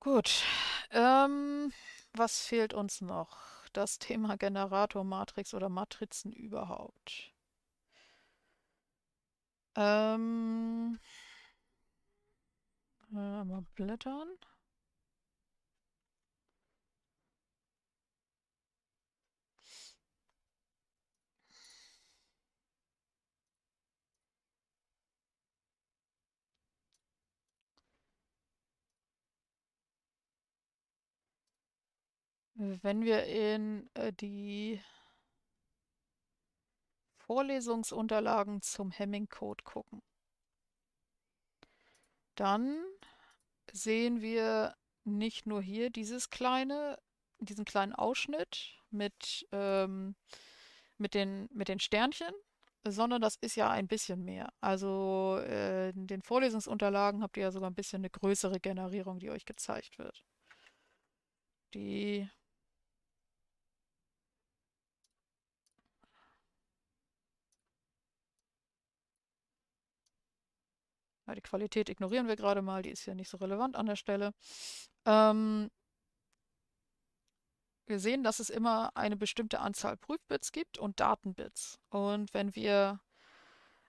Gut, ähm, was fehlt uns noch? Das Thema Generator, Matrix oder Matrizen überhaupt. Ähm, äh, mal blättern. Wenn wir in äh, die Vorlesungsunterlagen zum Hemming-Code gucken. Dann sehen wir nicht nur hier dieses kleine, diesen kleinen Ausschnitt mit, ähm, mit, den, mit den Sternchen, sondern das ist ja ein bisschen mehr. Also äh, in den Vorlesungsunterlagen habt ihr ja sogar ein bisschen eine größere Generierung, die euch gezeigt wird. Die Ja, die Qualität ignorieren wir gerade mal, die ist ja nicht so relevant an der Stelle. Ähm, wir sehen, dass es immer eine bestimmte Anzahl Prüfbits gibt und Datenbits. Und wenn wir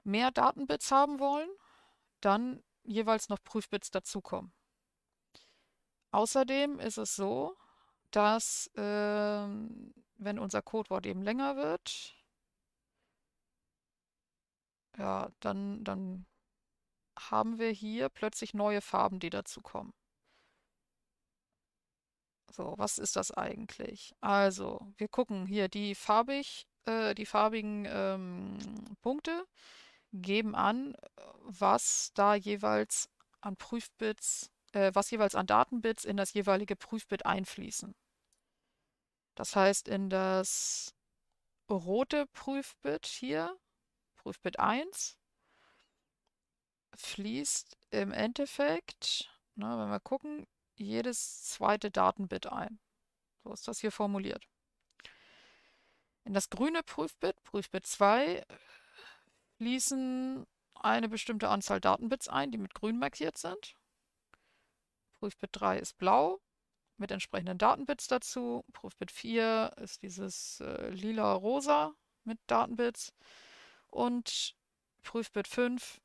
mehr Datenbits haben wollen, dann jeweils noch Prüfbits dazukommen. Außerdem ist es so, dass äh, wenn unser Codewort eben länger wird, ja, dann, dann haben wir hier plötzlich neue Farben, die dazukommen. So, was ist das eigentlich? Also, wir gucken hier die farbig, äh, die farbigen ähm, Punkte geben an, was da jeweils an Prüfbits, äh, was jeweils an Datenbits in das jeweilige Prüfbit einfließen. Das heißt, in das rote Prüfbit hier, Prüfbit 1, fließt im Endeffekt, na, ne, wenn wir gucken, jedes zweite Datenbit ein. So ist das hier formuliert. In das grüne Prüfbit, Prüfbit 2, fließen eine bestimmte Anzahl Datenbits ein, die mit grün markiert sind. Prüfbit 3 ist blau mit entsprechenden Datenbits dazu. Prüfbit 4 ist dieses äh, lila-rosa mit Datenbits. Und Prüfbit 5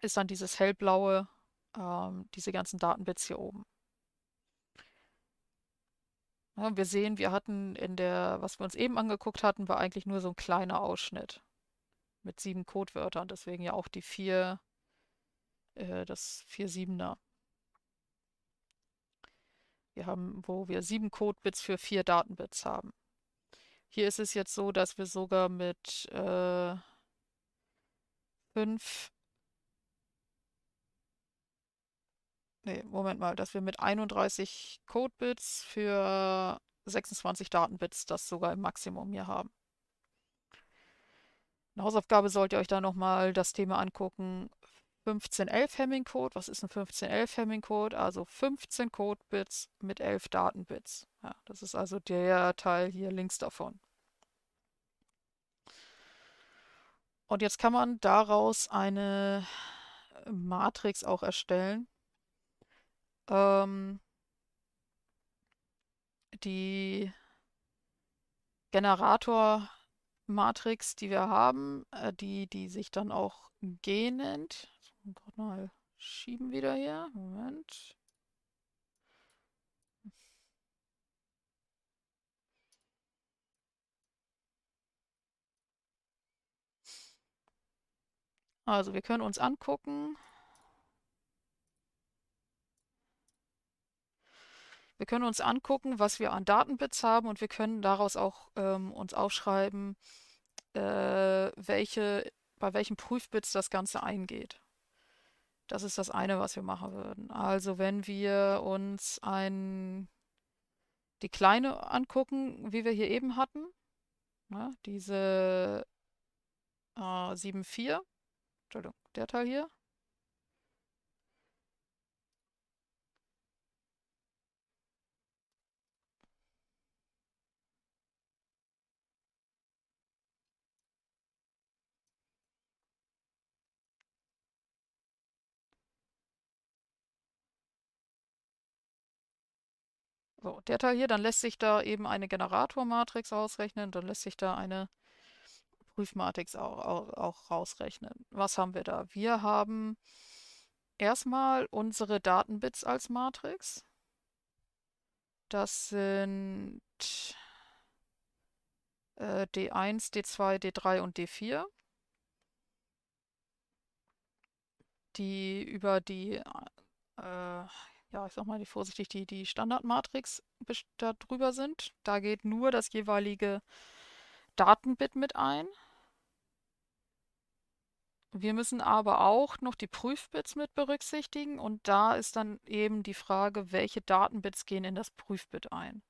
ist dann dieses hellblaue, ähm, diese ganzen Datenbits hier oben. Ja, wir sehen, wir hatten in der, was wir uns eben angeguckt hatten, war eigentlich nur so ein kleiner Ausschnitt mit sieben Codewörtern, deswegen ja auch die vier, äh, das vier Siebener. Wir haben, wo wir sieben Codebits für vier Datenbits haben. Hier ist es jetzt so, dass wir sogar mit äh, fünf nee, Moment mal, dass wir mit 31 Codebits für 26 Datenbits das sogar im Maximum hier haben. Eine Hausaufgabe sollt ihr euch da nochmal das Thema angucken. 1511 Hamming Code. Was ist ein 1511 Hamming Code? Also 15 Codebits mit 11 Datenbits. Ja, das ist also der Teil hier links davon. Und jetzt kann man daraus eine Matrix auch erstellen ähm, die Generator-Matrix, die wir haben, äh, die, die sich dann auch G nennt. So, mal schieben wieder hier. Moment. Also wir können uns angucken, Wir können uns angucken, was wir an Datenbits haben und wir können daraus auch ähm, uns aufschreiben, äh, welche, bei welchen Prüfbits das Ganze eingeht. Das ist das eine, was wir machen würden. Also wenn wir uns ein, die kleine angucken, wie wir hier eben hatten, ne, diese äh, 7.4, Entschuldigung, der Teil hier, So, der Teil hier, dann lässt sich da eben eine Generatormatrix ausrechnen, dann lässt sich da eine Prüfmatrix auch, auch, auch rausrechnen. Was haben wir da? Wir haben erstmal unsere Datenbits als Matrix. Das sind äh, D1, D2, D3 und D4, die über die äh, ja, ich sag mal vorsichtig, die, die Standardmatrix da drüber sind. Da geht nur das jeweilige Datenbit mit ein. Wir müssen aber auch noch die Prüfbits mit berücksichtigen und da ist dann eben die Frage, welche Datenbits gehen in das Prüfbit ein.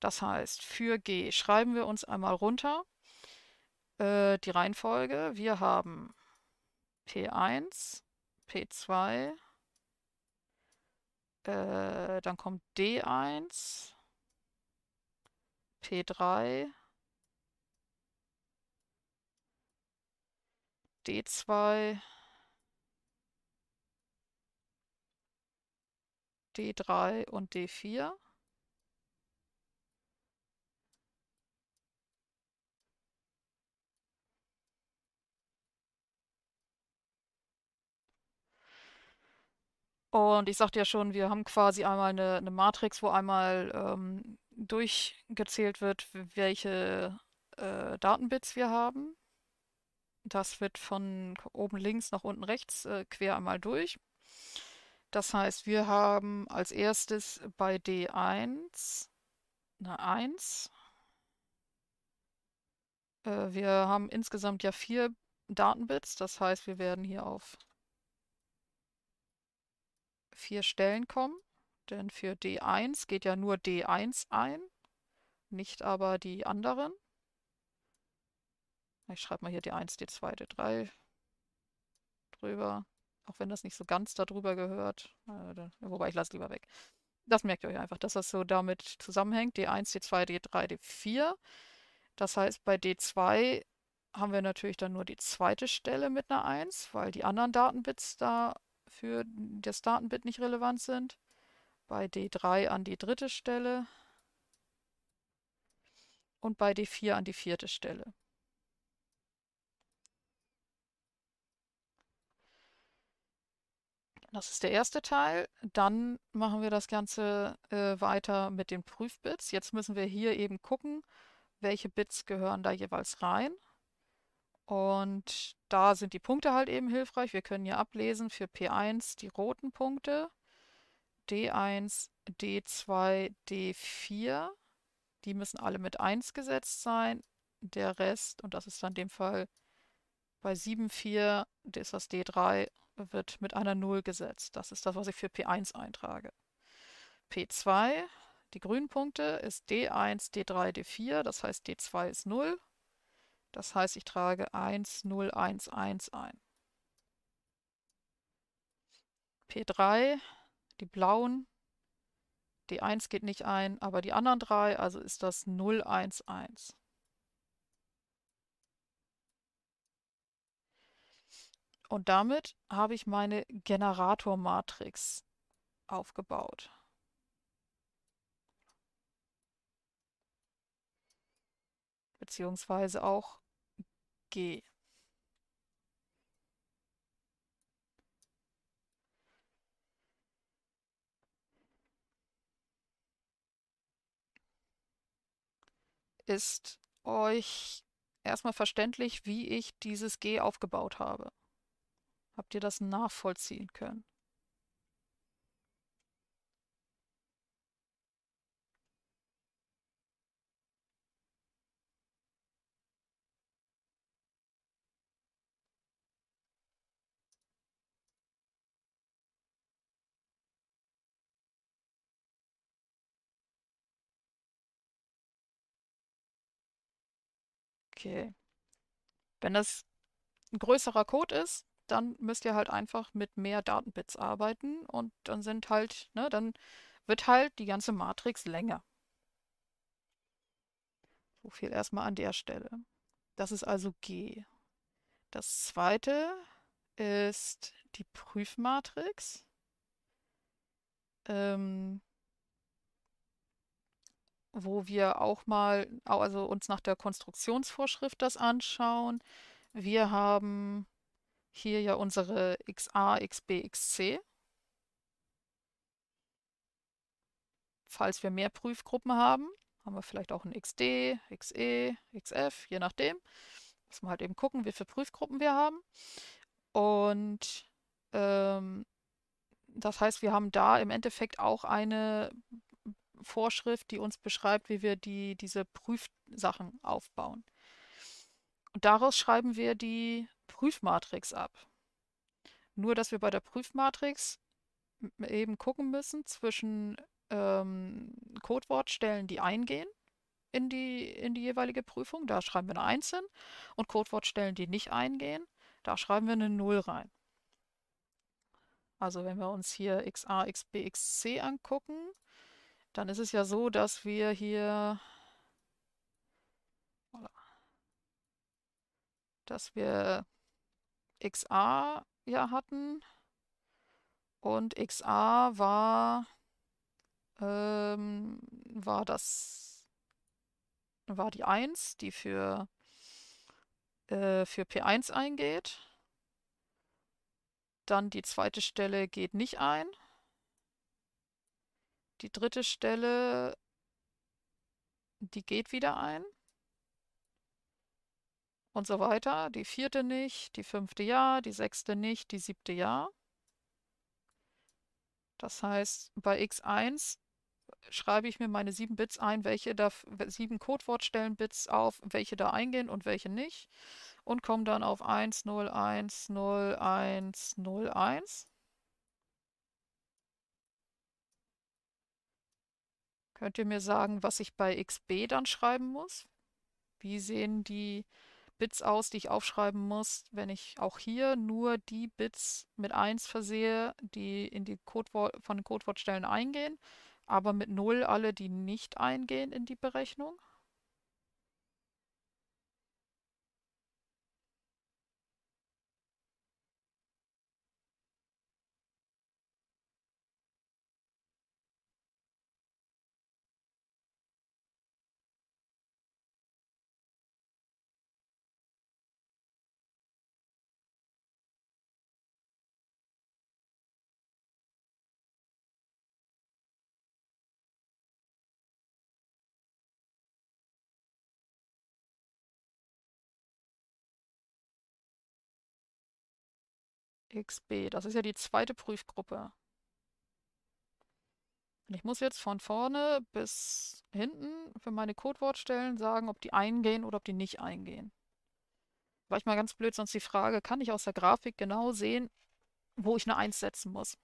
Das heißt, für G schreiben wir uns einmal runter äh, die Reihenfolge. Wir haben P1, P2, äh, dann kommt D1, P3, D2, D3 und D4. Und ich sagte ja schon, wir haben quasi einmal eine, 'ne Matrix, wo einmal, ähm, durchgezählt wird, welche, äh, Datenbits wir haben. Das wird von oben links nach unten rechts, äh, quer einmal durch. Das heißt, wir haben als Erstes bei D1 eine 1. Äh, wir haben insgesamt ja vier Datenbits, das heißt, wir werden hier auf vier Stellen kommen, denn für D1 geht ja nur D1 ein, nicht aber die anderen. Ich schreibe mal hier D1, D2, D3 drüber, auch wenn das nicht so ganz darüber gehört, äh, wobei ich lasse lieber weg. Das merkt ihr euch einfach, dass das so damit zusammenhängt, D1, D2, D3, D4. Das heißt, bei D2 haben wir natürlich dann nur die zweite Stelle mit einer 1, weil die anderen Datenbits da für das Datenbit nicht relevant sind. Bei D3 an die dritte Stelle und bei D4 an die vierte Stelle. Das ist der erste Teil. Dann machen wir das Ganze äh, weiter mit den Prüfbits. Jetzt müssen wir hier eben gucken, welche Bits gehören da jeweils rein. Und da sind die Punkte halt eben hilfreich. Wir können hier ablesen für P1 die roten Punkte, D1, D2, D4. Die müssen alle mit 1 gesetzt sein. Der Rest, und das ist dann in dem Fall bei 7,4, ist das D3, wird mit einer 0 gesetzt. Das ist das, was ich für P1 eintrage. P2, die grünen Punkte, ist D1, D3, D4, das heißt D2 ist 0 das heißt, ich trage 1, 0, 1, 1 ein. P3, die blauen. d 1 geht nicht ein, aber die anderen drei, also ist das 0, 1, 1. Und damit habe ich meine Generatormatrix aufgebaut. beziehungsweise auch G. Ist euch erstmal verständlich, wie ich dieses G aufgebaut habe? Habt ihr das nachvollziehen können? Okay. Wenn das ein größerer Code ist, dann müsst ihr halt einfach mit mehr Datenbits arbeiten und dann sind halt, ne, dann wird halt die ganze Matrix länger. So viel erstmal an der Stelle. Das ist also G. Das zweite ist die Prüfmatrix. Ähm, wo wir auch mal, also uns nach der Konstruktionsvorschrift das anschauen. Wir haben hier ja unsere XA, XB, XC. Falls wir mehr Prüfgruppen haben, haben wir vielleicht auch ein XD, XE, XF, je nachdem. Muss man halt eben gucken, wie viele Prüfgruppen wir haben. Und ähm, das heißt, wir haben da im Endeffekt auch eine Vorschrift, die uns beschreibt, wie wir die, diese Prüfsachen aufbauen. Und daraus schreiben wir die Prüfmatrix ab. Nur, dass wir bei der Prüfmatrix eben gucken müssen zwischen ähm, Codewortstellen, die eingehen in die, in die jeweilige Prüfung, da schreiben wir eine 1 hin, und Codewortstellen, die nicht eingehen, da schreiben wir eine 0 rein. Also wenn wir uns hier XA, XB, XC angucken, dann ist es ja so, dass wir hier, dass wir XA ja hatten und XA war, ähm, war das, war die 1, die für, äh, für P1 eingeht. Dann die zweite Stelle geht nicht ein. Die dritte Stelle, die geht wieder ein. Und so weiter. Die vierte nicht, die fünfte ja, die sechste nicht, die siebte ja. Das heißt, bei x1 schreibe ich mir meine sieben Bits ein, welche da sieben Codewortstellen Bits auf, welche da eingehen und welche nicht und komme dann auf 1 0 1 0 1 0 1 Könnt ihr mir sagen, was ich bei XB dann schreiben muss? Wie sehen die Bits aus, die ich aufschreiben muss, wenn ich auch hier nur die Bits mit 1 versehe, die in die Codewort, von den Codewortstellen eingehen, aber mit 0 alle, die nicht eingehen in die Berechnung? Higgs B. Das ist ja die zweite Prüfgruppe. Und ich muss jetzt von vorne bis hinten für meine Codewortstellen sagen, ob die eingehen oder ob die nicht eingehen. War ich mal ganz blöd, sonst die Frage, kann ich aus der Grafik genau sehen, wo ich eine 1 setzen muss?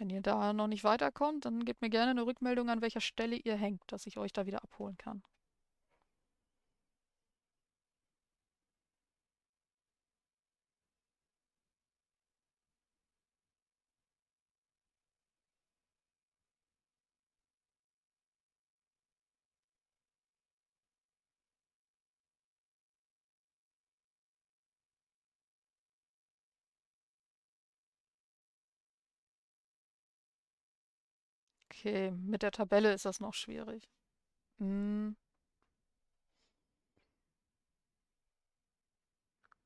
Wenn ihr da noch nicht weiterkommt, dann gebt mir gerne eine Rückmeldung, an welcher Stelle ihr hängt, dass ich euch da wieder abholen kann. Okay, mit der Tabelle ist das noch schwierig. Hm.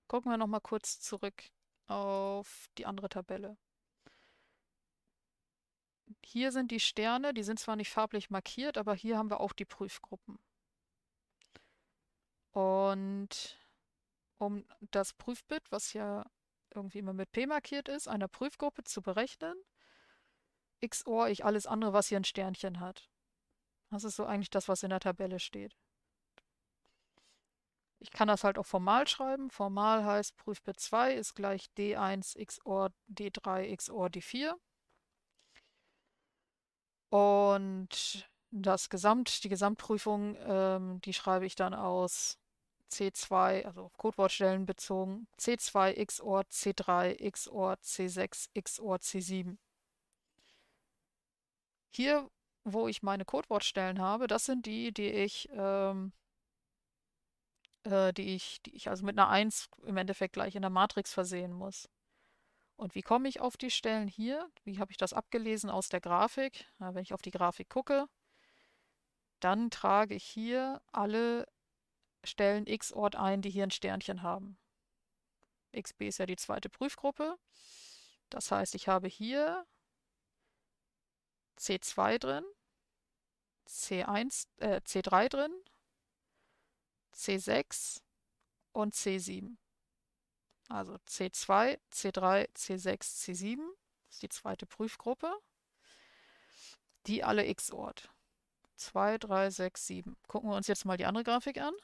Gucken wir noch mal kurz zurück auf die andere Tabelle. Hier sind die Sterne, die sind zwar nicht farblich markiert, aber hier haben wir auch die Prüfgruppen. Und um das Prüfbit, was ja irgendwie immer mit P markiert ist, einer Prüfgruppe zu berechnen, XOR ich alles andere, was hier ein Sternchen hat. Das ist so eigentlich das, was in der Tabelle steht. Ich kann das halt auch formal schreiben. Formal heißt Prüfbit 2 ist gleich D1 XOR D3 XOR D4. Und das Gesamt, die Gesamtprüfung, ähm, die schreibe ich dann aus C2, also auf Codewortstellen bezogen, C2 XOR C3 XOR C6 XOR C7. Hier, wo ich meine Codewortstellen habe, das sind die, die ich, ähm, äh, die ich, die ich also mit einer 1 im Endeffekt gleich in der Matrix versehen muss. Und wie komme ich auf die Stellen hier? Wie habe ich das abgelesen aus der Grafik? Ja, wenn ich auf die Grafik gucke, dann trage ich hier alle Stellen x-Ort ein, die hier ein Sternchen haben. XB ist ja die zweite Prüfgruppe. Das heißt, ich habe hier C2 drin, C1, äh, C3 drin, C6 und C7. Also C2, C3, C6, C7 ist die zweite Prüfgruppe. Die alle x-Ort. 2, 3, 6, 7. Gucken wir uns jetzt mal die andere Grafik an.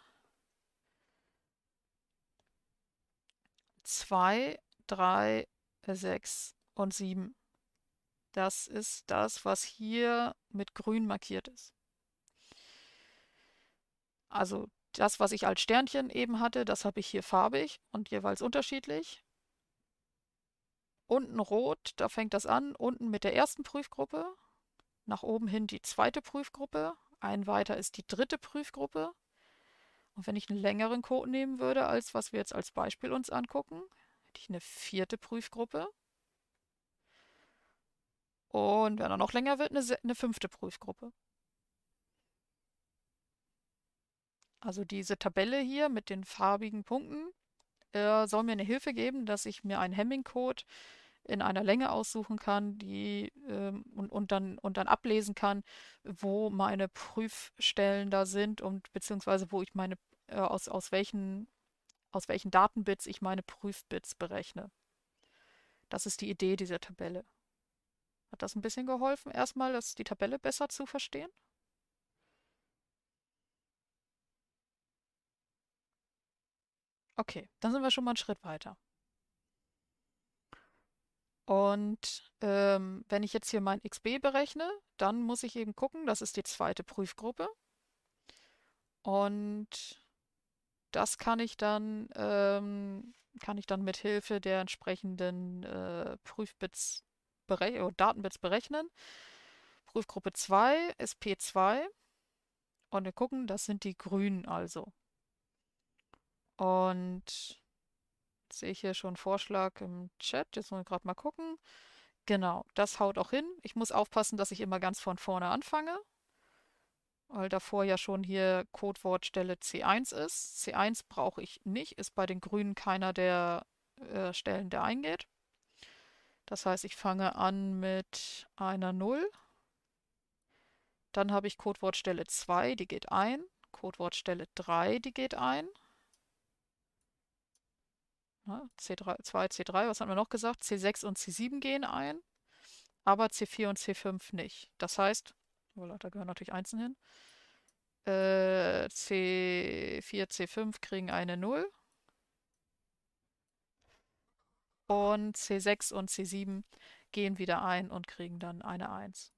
2, 3, 6 und 7 das ist das, was hier mit grün markiert ist. Also das, was ich als Sternchen eben hatte, das habe ich hier farbig und jeweils unterschiedlich. Unten rot, da fängt das an, unten mit der ersten Prüfgruppe, nach oben hin die zweite Prüfgruppe, ein weiter ist die dritte Prüfgruppe. Und wenn ich einen längeren Code nehmen würde, als was wir jetzt als Beispiel uns angucken, hätte ich eine vierte Prüfgruppe. Und wenn er noch länger wird, eine, eine fünfte Prüfgruppe. Also diese Tabelle hier mit den farbigen Punkten äh, soll mir eine Hilfe geben, dass ich mir einen Hemming-Code in einer Länge aussuchen kann, die ähm, und, und, dann, und dann ablesen kann, wo meine Prüfstellen da sind und beziehungsweise wo ich meine, äh, aus, aus welchen, aus welchen Datenbits ich meine Prüfbits berechne. Das ist die Idee dieser Tabelle. Hat das ein bisschen geholfen, erstmal das, die Tabelle besser zu verstehen? Okay, dann sind wir schon mal einen Schritt weiter. Und ähm, wenn ich jetzt hier mein XB berechne, dann muss ich eben gucken, das ist die zweite Prüfgruppe. Und das kann ich dann, ähm, kann ich dann mit Hilfe der entsprechenden äh, Prüfbits Oh, Datenbits berechnen. Prüfgruppe 2 ist P2. Und wir gucken, das sind die Grünen also. Und sehe ich hier schon einen Vorschlag im Chat. Jetzt muss ich gerade mal gucken. Genau, das haut auch hin. Ich muss aufpassen, dass ich immer ganz von vorne anfange, weil davor ja schon hier Codewortstelle C1 ist. C1 brauche ich nicht, ist bei den Grünen keiner der äh, Stellen, der eingeht. Das heißt, ich fange an mit einer 0. Dann habe ich Codewortstelle 2, die geht ein. Codewortstelle 3, die geht ein. C3, 2, C3, was hatten wir noch gesagt? C6 und C7 gehen ein, aber C4 und C5 nicht. Das heißt, oh, da gehören natürlich Einsen hin, äh, C4, C5 kriegen eine 0 Und C6 und C7 gehen wieder ein und kriegen dann eine 1.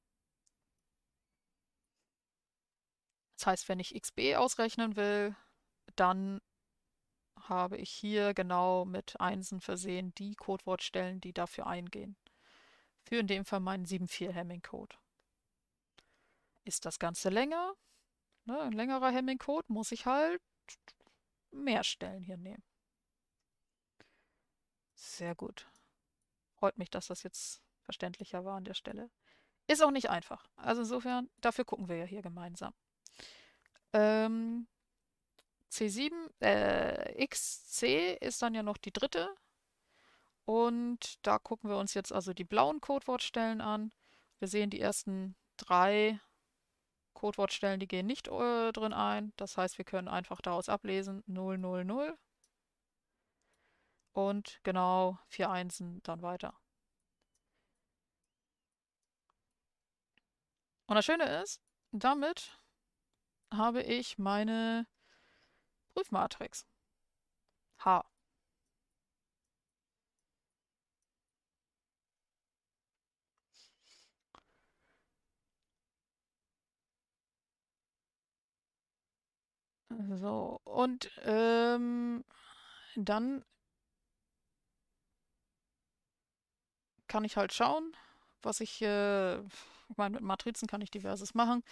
Das heißt, wenn ich XB ausrechnen will, dann habe ich hier genau mit Einsen versehen die Codewortstellen, die dafür eingehen. Für in dem Fall meinen 74-Hemming-Code. Ist das Ganze länger? Ne, ein längerer Hemming-Code muss ich halt mehr Stellen hier nehmen. Sehr gut. Freut mich, dass das jetzt verständlicher war an der Stelle. Ist auch nicht einfach. Also insofern, dafür gucken wir ja hier gemeinsam. Ähm, C7, äh, XC ist dann ja noch die dritte. Und da gucken wir uns jetzt also die blauen Codewortstellen an. Wir sehen die ersten drei Codewortstellen, die gehen nicht äh, drin ein. Das heißt, wir können einfach daraus ablesen 000 und genau, vier Einsen, dann weiter. Und das Schöne ist, damit habe ich meine Prüfmatrix. H. So, und ähm, dann kann ich halt schauen, was ich, äh, ich meine, mit Matrizen kann ich diverses machen.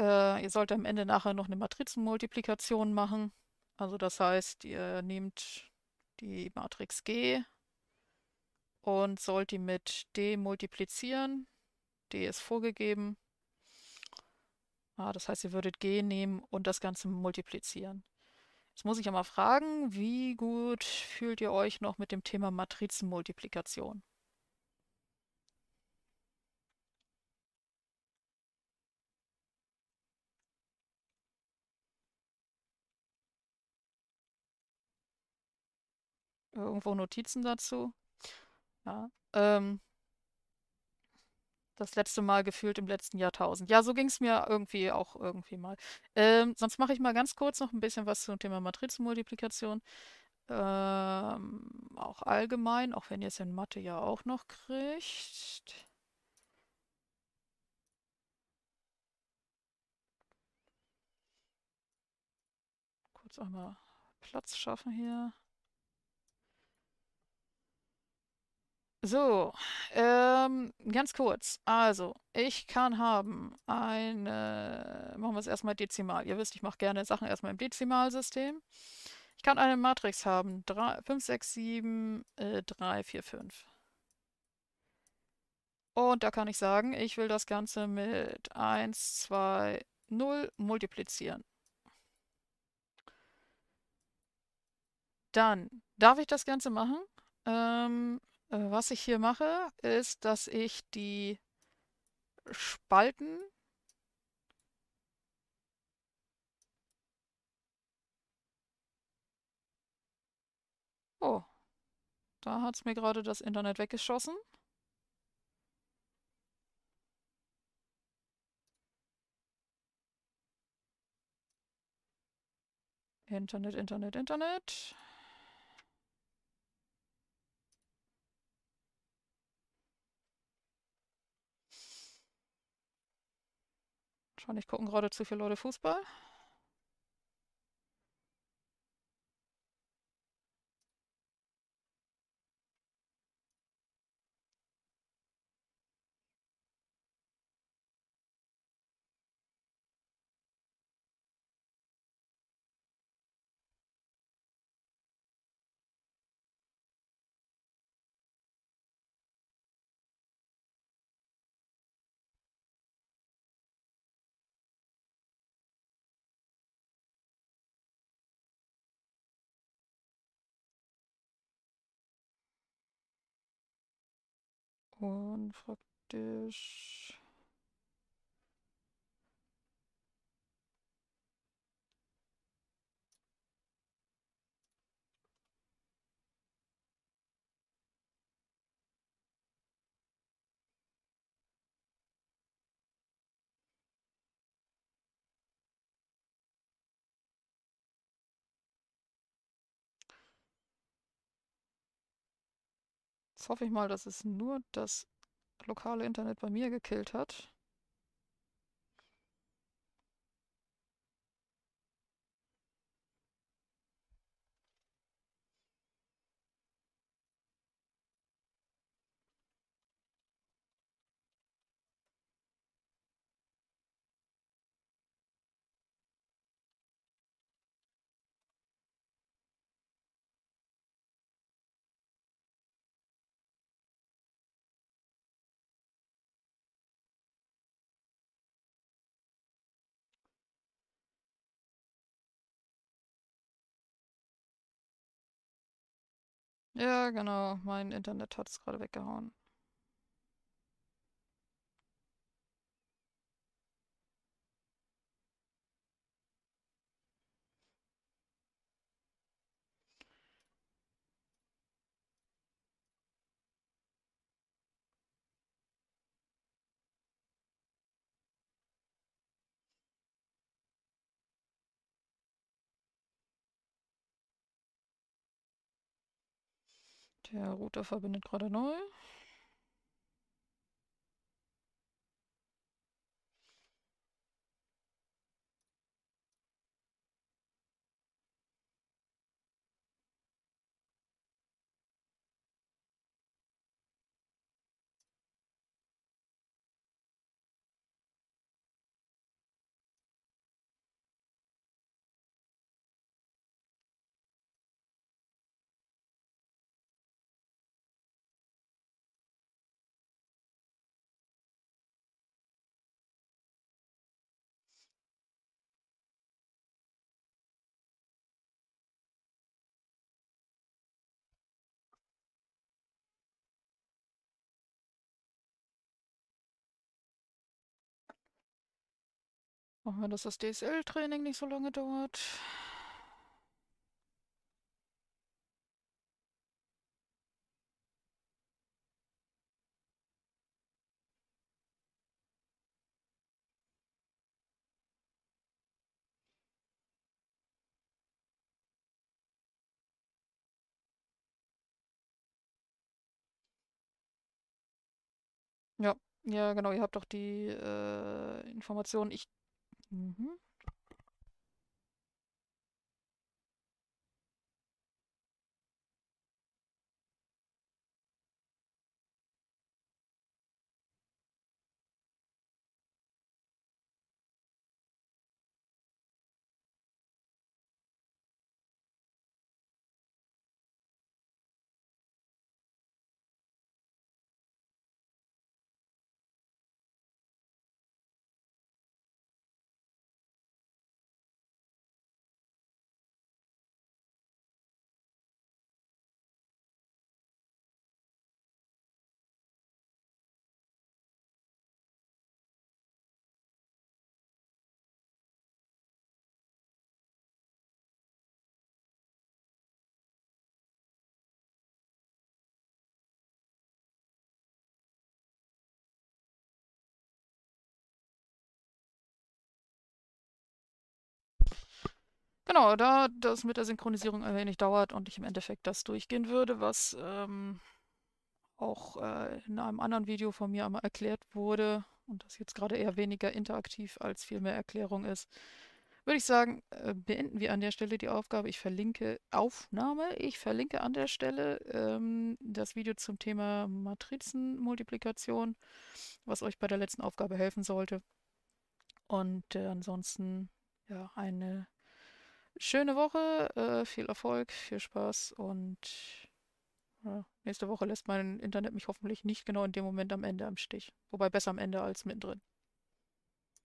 Äh, ihr sollt am Ende nachher noch eine Matrizenmultiplikation machen. Also das heißt, ihr nehmt die Matrix G und sollt die mit D multiplizieren. D ist vorgegeben. Ah, das heißt, ihr würdet G nehmen und das Ganze multiplizieren. Jetzt muss ich ja mal fragen, wie gut fühlt ihr euch noch mit dem Thema Matrizenmultiplikation? irgendwo Notizen dazu. Ja, ähm, das letzte Mal gefühlt im letzten Jahrtausend. Ja, so ging es mir irgendwie auch irgendwie mal. Ähm, sonst mache ich mal ganz kurz noch ein bisschen was zum Thema Matrizenmultiplikation. Ähm, auch allgemein, auch wenn ihr es in Mathe ja auch noch kriegt. Kurz einmal Platz schaffen hier. So, ähm, ganz kurz. Also, ich kann haben eine, machen wir es erstmal dezimal. Ihr wisst, ich mache gerne Sachen erstmal im Dezimalsystem. Ich kann eine Matrix haben, 3, 5, 6, 7, äh, 3, 4, 5. Und da kann ich sagen, ich will das Ganze mit 1, 2, 0 multiplizieren. Dann darf ich das Ganze machen. Ähm, äh, was ich hier mache, ist, dass ich die Spalten Oh, da hat es mir gerade das Internet weggeschossen. Internet, Internet, Internet. ich gucken gerade zu viele Leute Fußball. Und praktisch Jetzt hoffe ich mal, dass es nur das lokale Internet bei mir gekillt hat. Ja, genau. Mein Internet hat es gerade weggehauen. Der Router verbindet gerade neu. Hoffen wir, dass das DSL-Training nicht so lange dauert. Ja, ja, genau, ihr habt doch die äh, Informationen. Ich Mm-hmm. Genau, da das mit der Synchronisierung ein wenig dauert und ich im Endeffekt das durchgehen würde, was ähm, auch äh, in einem anderen Video von mir einmal erklärt wurde und das jetzt gerade eher weniger interaktiv als viel mehr Erklärung ist, würde ich sagen, äh, beenden wir an der Stelle die Aufgabe. Ich verlinke Aufnahme. Ich verlinke an der Stelle ähm, das Video zum Thema Matrizenmultiplikation, was euch bei der letzten Aufgabe helfen sollte. Und äh, ansonsten ja eine schöne Woche, äh, viel Erfolg, viel Spaß und ja, nächste Woche lässt mein Internet mich hoffentlich nicht genau in dem Moment am Ende am Stich. Wobei besser am Ende als mittendrin.